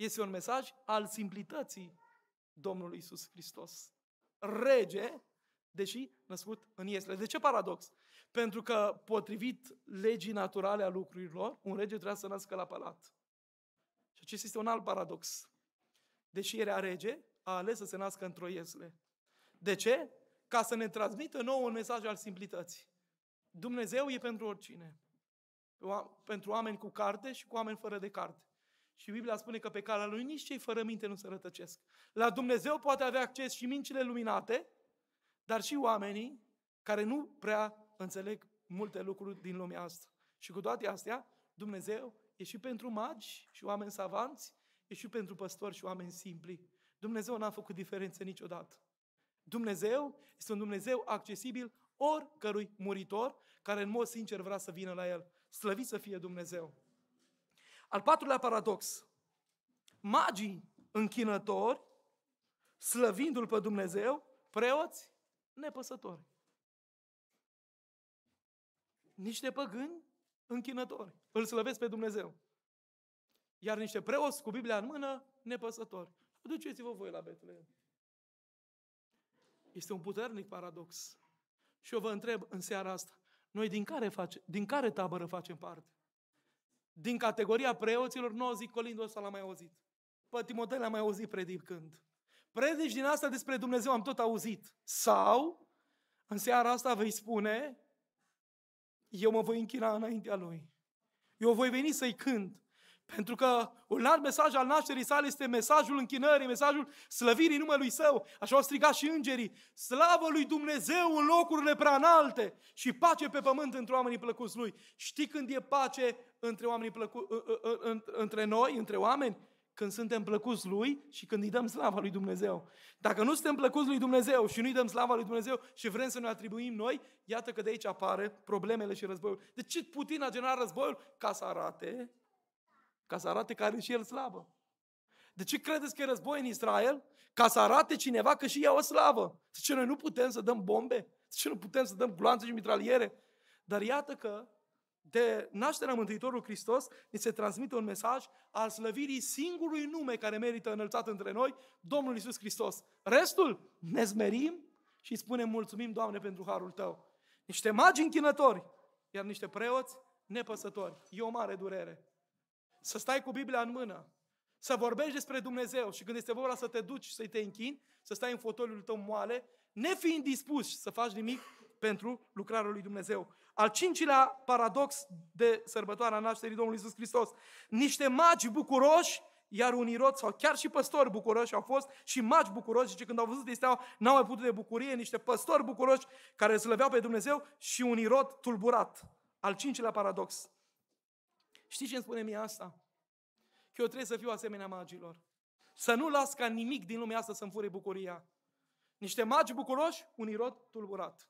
Este un mesaj al simplității Domnului Isus Hristos. Rege, deși născut în Iesle. De ce paradox? Pentru că, potrivit legii naturale a lucrurilor, un rege trebuia să nască la palat. Și acesta este un alt paradox. Deși era rege, a ales să se nască într-o iesle. De ce? Ca să ne transmită nouă un mesaj al simplității. Dumnezeu e pentru oricine. Pentru oameni cu carte și cu oameni fără de carte. Și Biblia spune că pe calea lui nici cei fără minte nu se rătăcesc. La Dumnezeu poate avea acces și mințile luminate, dar și oamenii care nu prea înțeleg multe lucruri din lumea asta. Și cu toate astea, Dumnezeu e și pentru magi și oameni savanți, e și pentru păstori și oameni simpli. Dumnezeu n-a făcut diferență niciodată. Dumnezeu este un Dumnezeu accesibil oricărui muritor care în mod sincer vrea să vină la El. Slăvit să fie Dumnezeu! Al patrulea paradox. Magii închinători, slăvindu-L pe Dumnezeu, preoți nepăsători. Niște păgâni închinători. Îl slăvesc pe Dumnezeu. Iar niște preoți cu Biblia în mână, nepăsători. Duceți-vă voi la Betleem. Este un puternic paradox. Și eu vă întreb în seara asta, noi din care, face, din care tabără facem parte? din categoria preoților, nu au zis colindul ăsta l-am mai auzit. Pă, Timotei l-am mai auzit predicând. Predici din asta despre Dumnezeu am tot auzit. Sau, în seara asta vei spune, eu mă voi închina înaintea Lui. Eu voi veni să-i cânt. Pentru că un alt mesaj al nașterii sale este mesajul închinării, mesajul slăvirii numelui său. Așa au strigat și îngerii. Slavă lui Dumnezeu în locurile prea înalte și pace pe pământ într oamenii plăcuți lui. Știi când e pace între, oamenii plăcu- între noi, între oameni, când suntem plăcuți Lui și când îi dăm slava Lui Dumnezeu. Dacă nu suntem plăcuți Lui Dumnezeu și nu îi dăm slava Lui Dumnezeu și vrem să ne atribuim noi, iată că de aici apare problemele și războiul. De ce Putin a generat războiul? Ca să arate, ca să arate că are și el slavă. De ce credeți că e război în Israel? Ca să arate cineva că și ea o slavă. De ce noi nu putem să dăm bombe? De ce nu putem să dăm gloanțe și mitraliere? Dar iată că de nașterea Mântuitorului Hristos, ni se transmite un mesaj al slăvirii singurului nume care merită înălțat între noi, Domnul Isus Hristos. Restul ne zmerim și spunem mulțumim, Doamne, pentru harul Tău. Niște magi închinători, iar niște preoți nepăsători. E o mare durere. Să stai cu Biblia în mână, să vorbești despre Dumnezeu și când este vorba să te duci, să-i te închini, să stai în fotoliul tău moale, nefiind dispus să faci nimic pentru lucrarea lui Dumnezeu. Al cincilea paradox de sărbătoarea nașterii Domnului Isus Hristos. Niște magi bucuroși, iar un irod sau chiar și păstori bucuroși au fost și magi bucuroși, zice, când au văzut isteaua, n-au mai putut de bucurie, niște păstori bucuroși care slăveau pe Dumnezeu și un irod tulburat. Al cincilea paradox. Știi ce îmi spune mie asta? Că eu trebuie să fiu asemenea magilor. Să nu las ca nimic din lumea asta să-mi fure bucuria. Niște magi bucuroși, un irod tulburat.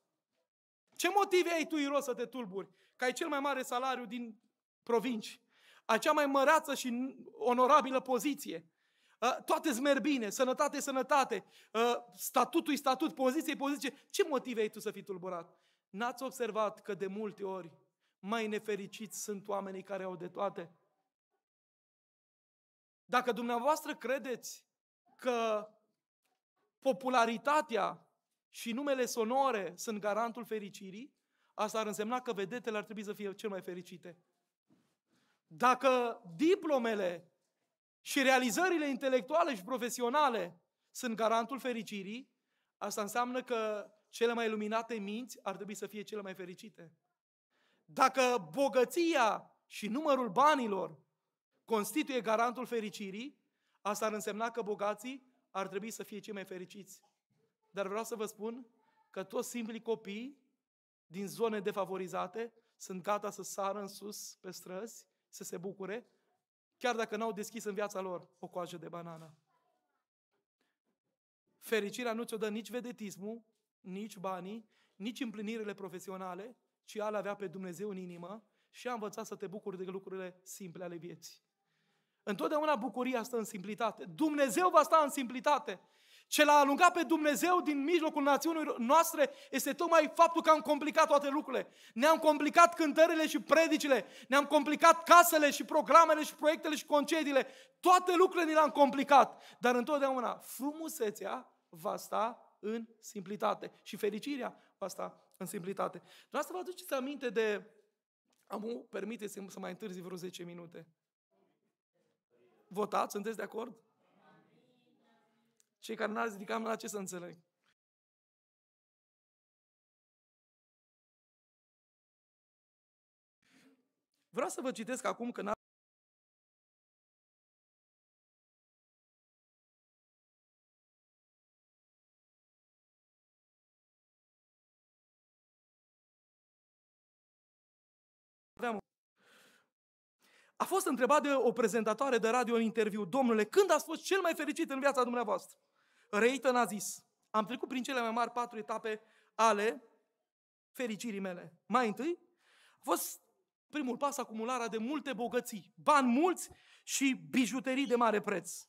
Ce motive ai tu, Iros, să te tulburi? Că ai cel mai mare salariu din provinci, acea cea mai măreață și onorabilă poziție, toate zmer bine, sănătate, sănătate, statutul statut, poziție, poziție. Ce motive ai tu să fii tulburat? N-ați observat că de multe ori mai nefericiți sunt oamenii care au de toate? Dacă dumneavoastră credeți că popularitatea și numele sonore sunt garantul fericirii, asta ar însemna că vedetele ar trebui să fie cel mai fericite. Dacă diplomele și realizările intelectuale și profesionale sunt garantul fericirii, asta înseamnă că cele mai luminate minți ar trebui să fie cele mai fericite. Dacă bogăția și numărul banilor constituie garantul fericirii, asta ar însemna că bogații ar trebui să fie cei mai fericiți. Dar vreau să vă spun că toți simplii copii din zone defavorizate sunt gata să sară în sus pe străzi, să se bucure, chiar dacă n-au deschis în viața lor o coajă de banană. Fericirea nu ți-o dă nici vedetismul, nici banii, nici împlinirile profesionale, ci al avea pe Dumnezeu în inimă și a învățat să te bucuri de lucrurile simple ale vieții. Întotdeauna bucuria stă în simplitate. Dumnezeu va sta în simplitate. Ce l-a alungat pe Dumnezeu din mijlocul națiunii noastre este tocmai faptul că am complicat toate lucrurile. Ne-am complicat cântările și predicile, ne-am complicat casele și programele și proiectele și concediile. Toate lucrurile ni le-am complicat. Dar întotdeauna frumusețea va sta în simplitate și fericirea va sta în simplitate. să vă aduceți aminte de... Amu, permiteți să mai întârzi vreo 10 minute. Votați? Sunteți de acord? Cei care n-ar ridica mâna, ce să înțeleg? Vreau să vă citesc acum, că n A fost întrebat de o prezentatoare de radio în interviu, domnule, când ați fost cel mai fericit în viața dumneavoastră? Reitan a zis, am trecut prin cele mai mari patru etape ale fericirii mele. Mai întâi, a fost primul pas acumularea de multe bogății, bani mulți și bijuterii de mare preț.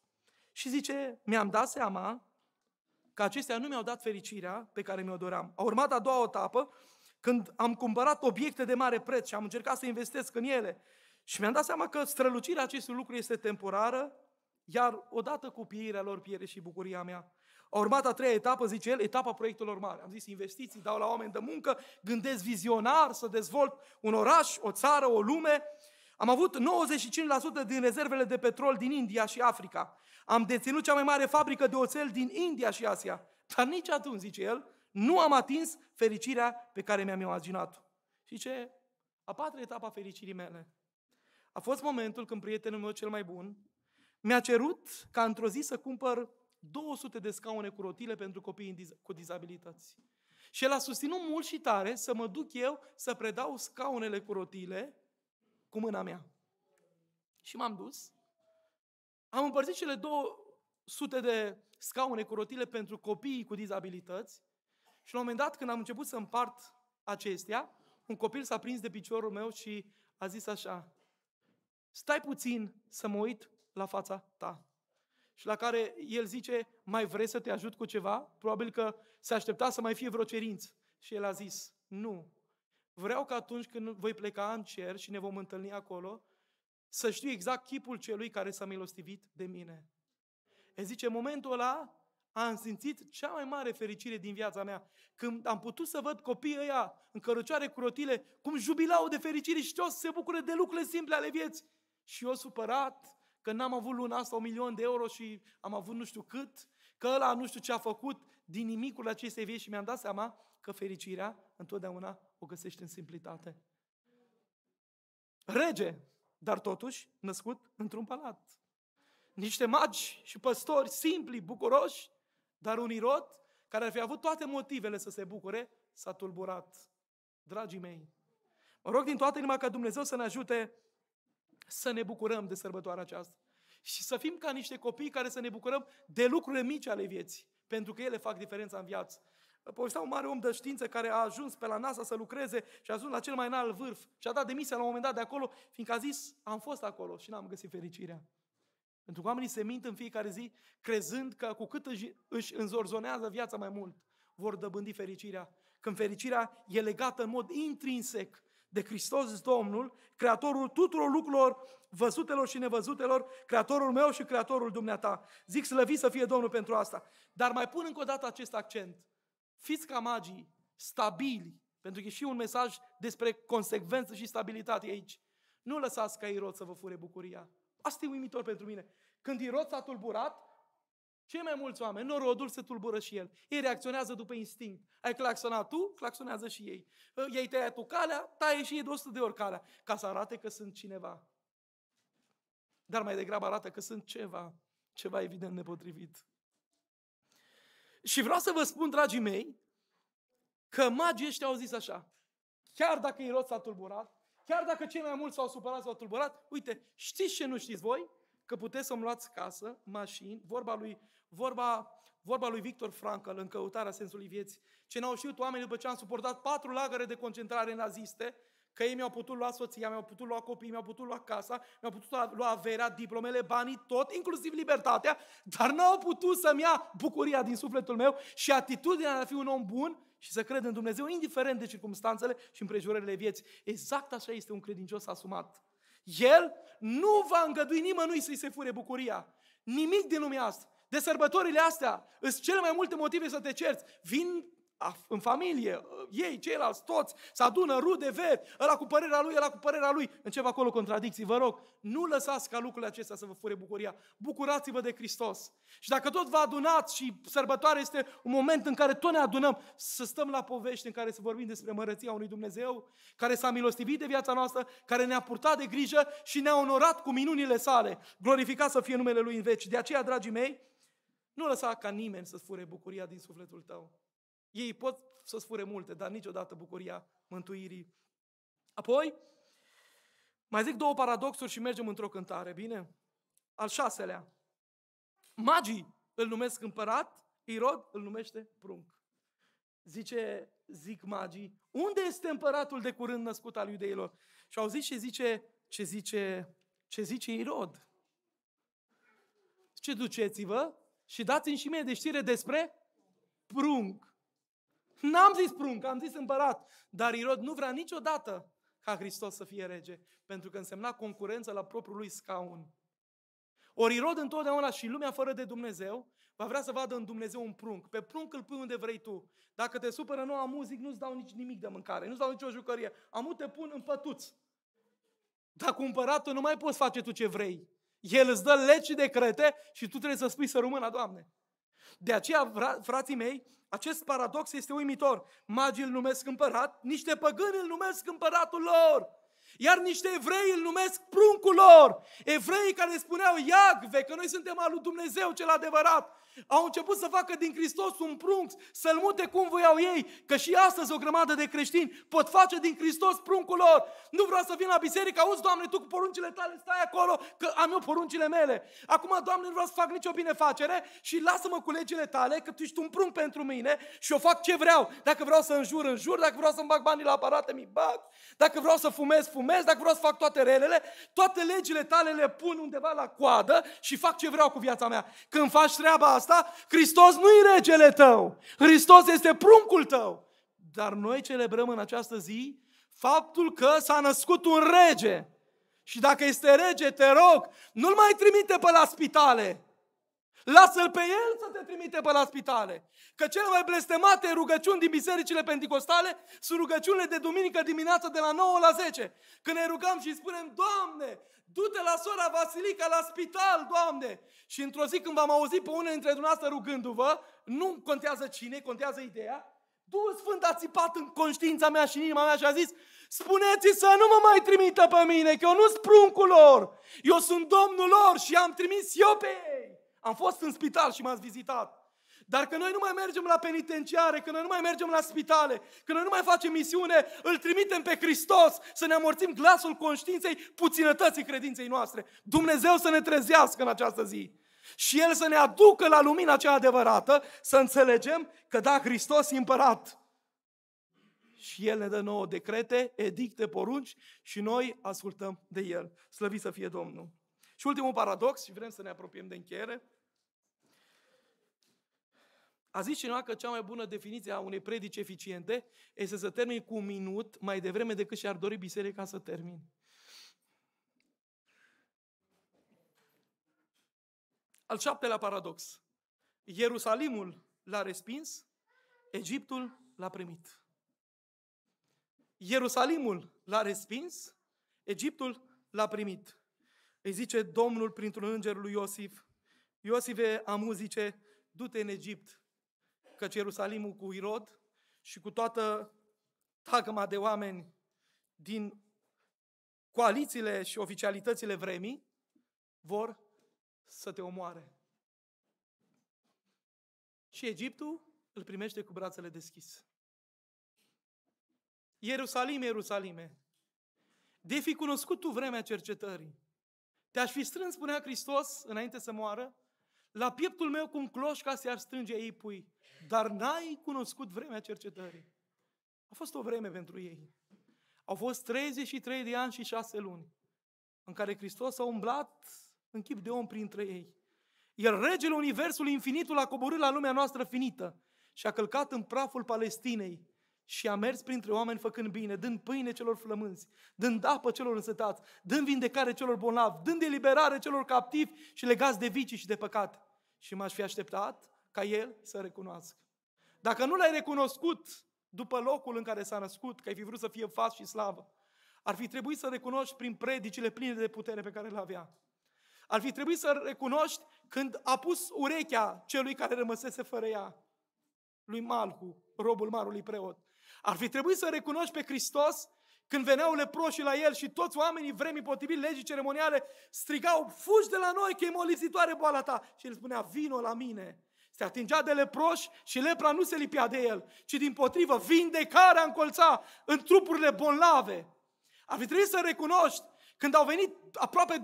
Și zice, mi-am dat seama că acestea nu mi-au dat fericirea pe care mi-o doream. A urmat a doua etapă, când am cumpărat obiecte de mare preț și am încercat să investesc în ele și mi-am dat seama că strălucirea acestui lucru este temporară, iar odată cu pieirea lor, piere și bucuria mea. A urmat a treia etapă, zice el, etapa proiectelor mari. Am zis investiții, dau la oameni de muncă, gândesc vizionar, să dezvolt un oraș, o țară, o lume. Am avut 95% din rezervele de petrol din India și Africa. Am deținut cea mai mare fabrică de oțel din India și Asia. Dar nici atunci, zice el, nu am atins fericirea pe care mi-am imaginat-o. Și ce? A patra etapă a fericirii mele a fost momentul când prietenul meu cel mai bun mi-a cerut ca într-o zi să cumpăr 200 de scaune cu rotile pentru copiii cu dizabilități. Și el a susținut mult și tare să mă duc eu să predau scaunele cu rotile cu mâna mea. Și m-am dus. Am împărțit cele 200 de scaune cu rotile pentru copiii cu dizabilități și la un moment dat, când am început să împart acestea, un copil s-a prins de piciorul meu și a zis așa, Stai puțin să mă uit la fața ta. Și la care el zice, mai vrei să te ajut cu ceva? Probabil că se aștepta să mai fie vreo cerință. Și el a zis, nu. Vreau că atunci când voi pleca în cer și ne vom întâlni acolo, să știu exact chipul celui care s-a milostivit de mine. E zice, în momentul ăla am simțit cea mai mare fericire din viața mea. Când am putut să văd copiii ăia în cărucioare cu rotile, cum jubilau de fericire și o să se bucure de lucrurile simple ale vieții. Și eu supărat că n-am avut luna asta un milion de euro și am avut nu știu cât, că ăla nu știu ce a făcut din nimicul acestei vieți și mi-am dat seama că fericirea întotdeauna o găsești în simplitate. Rege, dar totuși născut într-un palat. Niște magi și păstori simpli, bucuroși, dar un irod care ar fi avut toate motivele să se bucure, s-a tulburat. Dragii mei, mă rog din toată inima ca Dumnezeu să ne ajute să ne bucurăm de sărbătoarea aceasta. Și să fim ca niște copii care să ne bucurăm de lucrurile mici ale vieții, pentru că ele fac diferența în viață. Povestea un mare om de știință care a ajuns pe la NASA să lucreze și a ajuns la cel mai înalt vârf și a dat demisia la un moment dat de acolo, fiindcă a zis, am fost acolo și n-am găsit fericirea. Pentru că oamenii se mint în fiecare zi, crezând că cu cât își, înzorzonează viața mai mult, vor dăbândi fericirea. Când fericirea e legată în mod intrinsec de Hristos Domnul, Creatorul tuturor lucrurilor văzutelor și nevăzutelor, Creatorul meu și Creatorul dumneata. Zic slăvit să fie Domnul pentru asta. Dar mai pun încă o dată acest accent. Fiți ca magii, stabili, pentru că e și un mesaj despre consecvență și stabilitate aici. Nu lăsați ca Irod să vă fure bucuria. Asta e uimitor pentru mine. Când Irod s-a tulburat, cei mai mulți oameni, norodul se tulbură și el. Ei reacționează după instinct. Ai claxonat tu, claxonează și ei. Ei ă, tăia tu calea, taie și ei de 100 de ori calea, ca să arate că sunt cineva. Dar mai degrabă arată că sunt ceva, ceva evident nepotrivit. Și vreau să vă spun, dragii mei, că magii ăștia au zis așa. Chiar dacă Irod s-a tulburat, chiar dacă cei mai mulți s-au supărat, s-au tulburat, uite, știți ce nu știți voi? Că puteți să-mi luați casă, mașini, vorba lui vorba, vorba lui Victor Frankl în căutarea sensului vieții. Ce n-au știut oamenii după ce am suportat patru lagăre de concentrare naziste, că ei mi-au putut lua soția, mi-au putut lua copii, mi-au putut lua casa, mi-au putut lua averea, diplomele, banii, tot, inclusiv libertatea, dar n-au putut să-mi ia bucuria din sufletul meu și atitudinea de a fi un om bun și să cred în Dumnezeu, indiferent de circumstanțele și împrejurările vieții. Exact așa este un credincios asumat. El nu va îngădui nimănui să-i se fure bucuria. Nimic din lumea asta. De sărbătorile astea sunt cele mai multe motive să te cerți. Vin în familie, ă, ei, ceilalți, toți, se adună rude, veri, ăla cu părerea lui, ăla cu părerea lui. ceva acolo contradicții, vă rog, nu lăsați ca lucrurile acestea să vă fure bucuria. Bucurați-vă de Hristos. Și dacă tot vă adunați și sărbătoarea este un moment în care tot ne adunăm, să stăm la povești în care să vorbim despre mărăția unui Dumnezeu, care s-a milostivit de viața noastră, care ne-a purtat de grijă și ne-a onorat cu minunile sale. Glorificat să fie numele Lui în veci. De aceea, dragii mei, nu lăsa ca nimeni să-ți fure bucuria din sufletul tău. Ei pot să-ți fure multe, dar niciodată bucuria mântuirii. Apoi, mai zic două paradoxuri și mergem într-o cântare, bine? Al șaselea. Magii îl numesc împărat, Irod îl numește prunc. Zice, zic magii, unde este împăratul de curând născut al iudeilor? Și au zis ce zice, ce zice, ce zice Irod. Ce duceți-vă și dați-mi și mie de știre despre prunc. N-am zis prunc, am zis împărat. Dar Irod nu vrea niciodată ca Hristos să fie rege, pentru că însemna concurență la propriul lui scaun. Ori Irod întotdeauna și lumea fără de Dumnezeu va vrea să vadă în Dumnezeu un prunc. Pe prunc îl pui unde vrei tu. Dacă te supără noua muzic, nu-ți dau nici nimic de mâncare, nu-ți dau nicio jucărie. Amu te pun în pătuț. Dacă împăratul nu mai poți face tu ce vrei. El îți dă legi și decrete și tu trebuie să spui să rămână, Doamne. De aceea, frații mei, acest paradox este uimitor. Magii îl numesc împărat, niște păgâni îl numesc împăratul lor. Iar niște evrei îl numesc pruncul lor. Evreii care spuneau Iagve, că noi suntem al lui Dumnezeu cel adevărat, au început să facă din Hristos un prunc, să-l mute cum voiau ei, că și astăzi o grămadă de creștini pot face din Hristos pruncul lor. Nu vreau să vin la biserică, auzi, Doamne, Tu cu poruncile tale stai acolo, că am eu poruncile mele. Acum, Doamne, nu vreau să fac nicio binefacere și lasă-mă cu legile tale, că Tu ești un prunc pentru mine și o fac ce vreau. Dacă vreau să înjur, înjur, dacă vreau să-mi bag banii la aparate, mi bag. Dacă vreau să fumez, fumez glumesc, dacă vreau să fac toate relele, toate legile tale le pun undeva la coadă și fac ce vreau cu viața mea. Când faci treaba asta, Hristos nu i regele tău. Hristos este pruncul tău. Dar noi celebrăm în această zi faptul că s-a născut un rege. Și dacă este rege, te rog, nu-l mai trimite pe la spitale Lasă-l pe el să te trimite pe la spitale. Că cele mai blestemate rugăciuni din bisericile pentecostale sunt rugăciunile de duminică dimineața de la 9 la 10. Când ne rugăm și spunem, Doamne, du-te la sora Vasilica la spital, Doamne! Și într-o zi când v-am auzit pe unele dintre dumneavoastră rugându-vă, nu contează cine, contează ideea, Duhul Sfânt a țipat în conștiința mea și în inima mea și a zis spuneți să nu mă mai trimită pe mine, că eu nu sunt pruncul lor, eu sunt Domnul lor și am trimis eu pe ei. Am fost în spital și m-ați vizitat. Dar că noi nu mai mergem la penitenciare, că noi nu mai mergem la spitale, că noi nu mai facem misiune, îl trimitem pe Hristos să ne amorțim glasul conștiinței puținătății credinței noastre. Dumnezeu să ne trezească în această zi. Și El să ne aducă la lumina cea adevărată, să înțelegem că da, Hristos e împărat. Și El ne dă nouă decrete, edicte, porunci și noi ascultăm de El. Slăvit să fie Domnul! Și ultimul paradox, și vrem să ne apropiem de încheiere, a zis cineva că cea mai bună definiție a unei predici eficiente este să termini cu un minut mai devreme decât și-ar dori biserica să termin. Al șaptelea paradox. Ierusalimul l-a respins, Egiptul l-a primit. Ierusalimul l-a respins, Egiptul l-a primit. Îi zice Domnul printr-un înger lui Iosif, Iosife, amu zice, du-te în Egipt, căci Ierusalimul cu Irod și cu toată tagăma de oameni din coalițiile și oficialitățile vremii vor să te omoare. Și Egiptul îl primește cu brațele deschise. Ierusalime, Ierusalime, de fi cunoscut tu vremea cercetării, te-aș fi strâns, spunea Hristos, înainte să moară, la pieptul meu cu un cloș ca să-i ar strânge ei pui, dar n-ai cunoscut vremea cercetării. A fost o vreme pentru ei. Au fost 33 de ani și 6 luni în care Hristos a umblat în chip de om printre ei. Iar regele Universului Infinitul a coborât la lumea noastră finită și a călcat în praful Palestinei și a mers printre oameni făcând bine, dând pâine celor flămânzi, dând apă celor însătați, dând vindecare celor bolnavi, dând eliberare celor captivi și legați de vicii și de păcat. Și m-aș fi așteptat ca el să recunoască. Dacă nu l-ai recunoscut după locul în care s-a născut, că ai fi vrut să fie fas și slavă, ar fi trebuit să recunoști prin predicile pline de putere pe care le avea. Ar fi trebuit să recunoști când a pus urechea celui care rămăsese fără ea, lui Malhu, robul marului preot ar fi trebuit să recunoști pe Hristos când veneau leproșii la el și toți oamenii vremii potrivit legii ceremoniale strigau, fugi de la noi că e molizitoare boala ta. Și el spunea, vino la mine. Se atingea de leproși și lepra nu se lipia de el, ci din potrivă vindecarea încolța în trupurile bolnave. Ar fi trebuit să recunoști când au venit aproape 20.000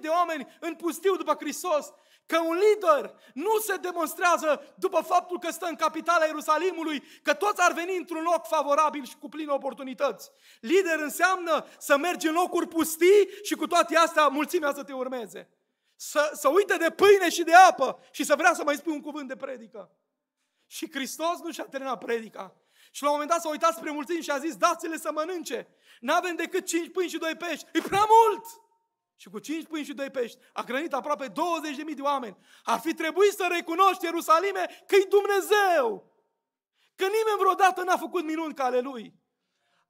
de oameni în pustiu după Hristos că un lider nu se demonstrează după faptul că stă în capitala Ierusalimului, că toți ar veni într-un loc favorabil și cu pline oportunități. Lider înseamnă să mergi în locuri pustii și cu toate astea mulțimea să te urmeze. Să, să uite de pâine și de apă și să vrea să mai spui un cuvânt de predică. Și Hristos nu și-a terminat predica. Și la un moment dat s-a uitat spre mulțimi și a zis, dați-le să mănânce. N-avem decât cinci pâini și doi pești. E prea mult! și cu cinci pâini și doi pești a hrănit aproape 20.000 de oameni. Ar fi trebuit să recunoști Ierusalime că-i Dumnezeu, că nimeni vreodată n-a făcut minuni ca ale Lui.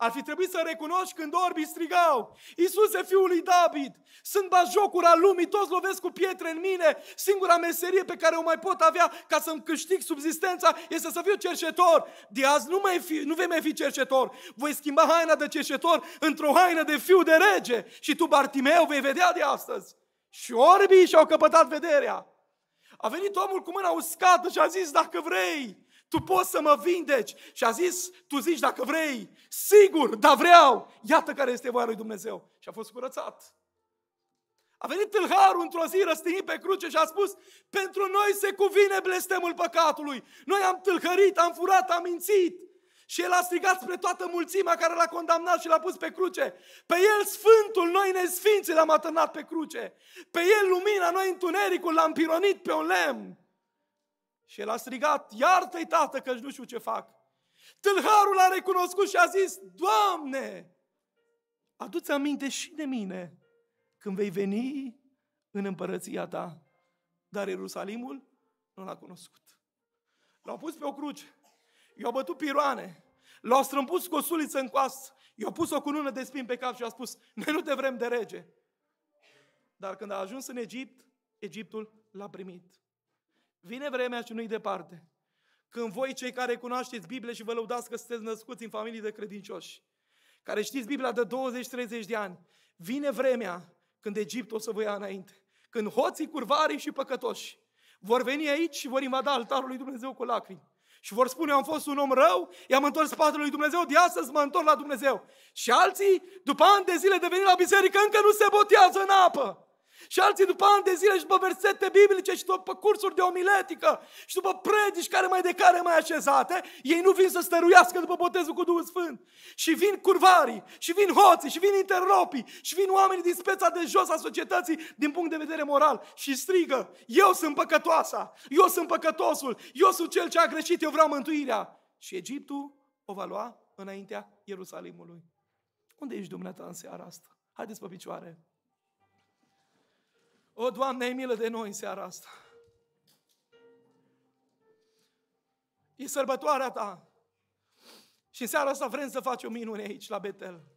Ar fi trebuit să recunoști când orbii strigau, Iisuse, fiul lui David, sunt bajocuri al lumii, toți lovesc cu pietre în mine, singura meserie pe care o mai pot avea ca să-mi câștig subzistența este să fiu cercetor. De azi nu, mai fi, nu vei mai fi cercetor, voi schimba haina de cercetor într-o haină de fiu de rege și tu, Bartimeu, vei vedea de astăzi. Și orbii și-au căpătat vederea. A venit omul cu mâna uscată și a zis, dacă vrei, tu poți să mă vindeci. Și a zis, tu zici dacă vrei, sigur, dar vreau. Iată care este voia lui Dumnezeu. Și a fost curățat. A venit tâlharul într-o zi răstinit pe cruce și a spus, pentru noi se cuvine blestemul păcatului. Noi am tâlhărit, am furat, am mințit. Și el a strigat spre toată mulțimea care l-a condamnat și l-a pus pe cruce. Pe el sfântul, noi nesfinții l-am atârnat pe cruce. Pe el lumina, noi întunericul l-am pironit pe un lemn. Și el a strigat, iartă-i tată că nu știu ce fac. Tâlharul a recunoscut și a zis, Doamne, adu-ți aminte și de mine când vei veni în împărăția ta. Dar Ierusalimul nu l-a cunoscut. L-au pus pe o cruce, i-au bătut piroane, l-au strâmpus cu o suliță în coastă, i-au pus o cunună de spin pe cap și a spus, noi nu te vrem de rege. Dar când a ajuns în Egipt, Egiptul l-a primit. Vine vremea și nu-i departe. Când voi, cei care cunoașteți Biblia și vă lăudați că sunteți născuți în familii de credincioși, care știți Biblia de 20-30 de ani, vine vremea când Egipt o să vă ia înainte. Când hoții, curvarii și păcătoși vor veni aici și vor invada altarul lui Dumnezeu cu lacrimi. Și vor spune, am fost un om rău, i-am întors spatele lui Dumnezeu, de astăzi mă întorc la Dumnezeu. Și alții, după ani de zile de venit la biserică, încă nu se botează în apă. Și alții după ani de zile și după versete biblice și după cursuri de omiletică și după predici care mai de care mai așezate, ei nu vin să stăruiască după botezul cu Duhul Sfânt. Și vin curvarii, și vin hoții, și vin interlopii, și vin oamenii din speța de jos a societății din punct de vedere moral și strigă, eu sunt păcătoasa, eu sunt păcătosul, eu sunt cel ce a greșit, eu vreau mântuirea. Și Egiptul o va lua înaintea Ierusalimului. Unde ești dumneata în seara asta? Haideți pe picioare! O, Doamne, ai milă de noi în seara asta. E sărbătoarea Ta. Și în seara asta vrem să faci o minune aici, la Betel.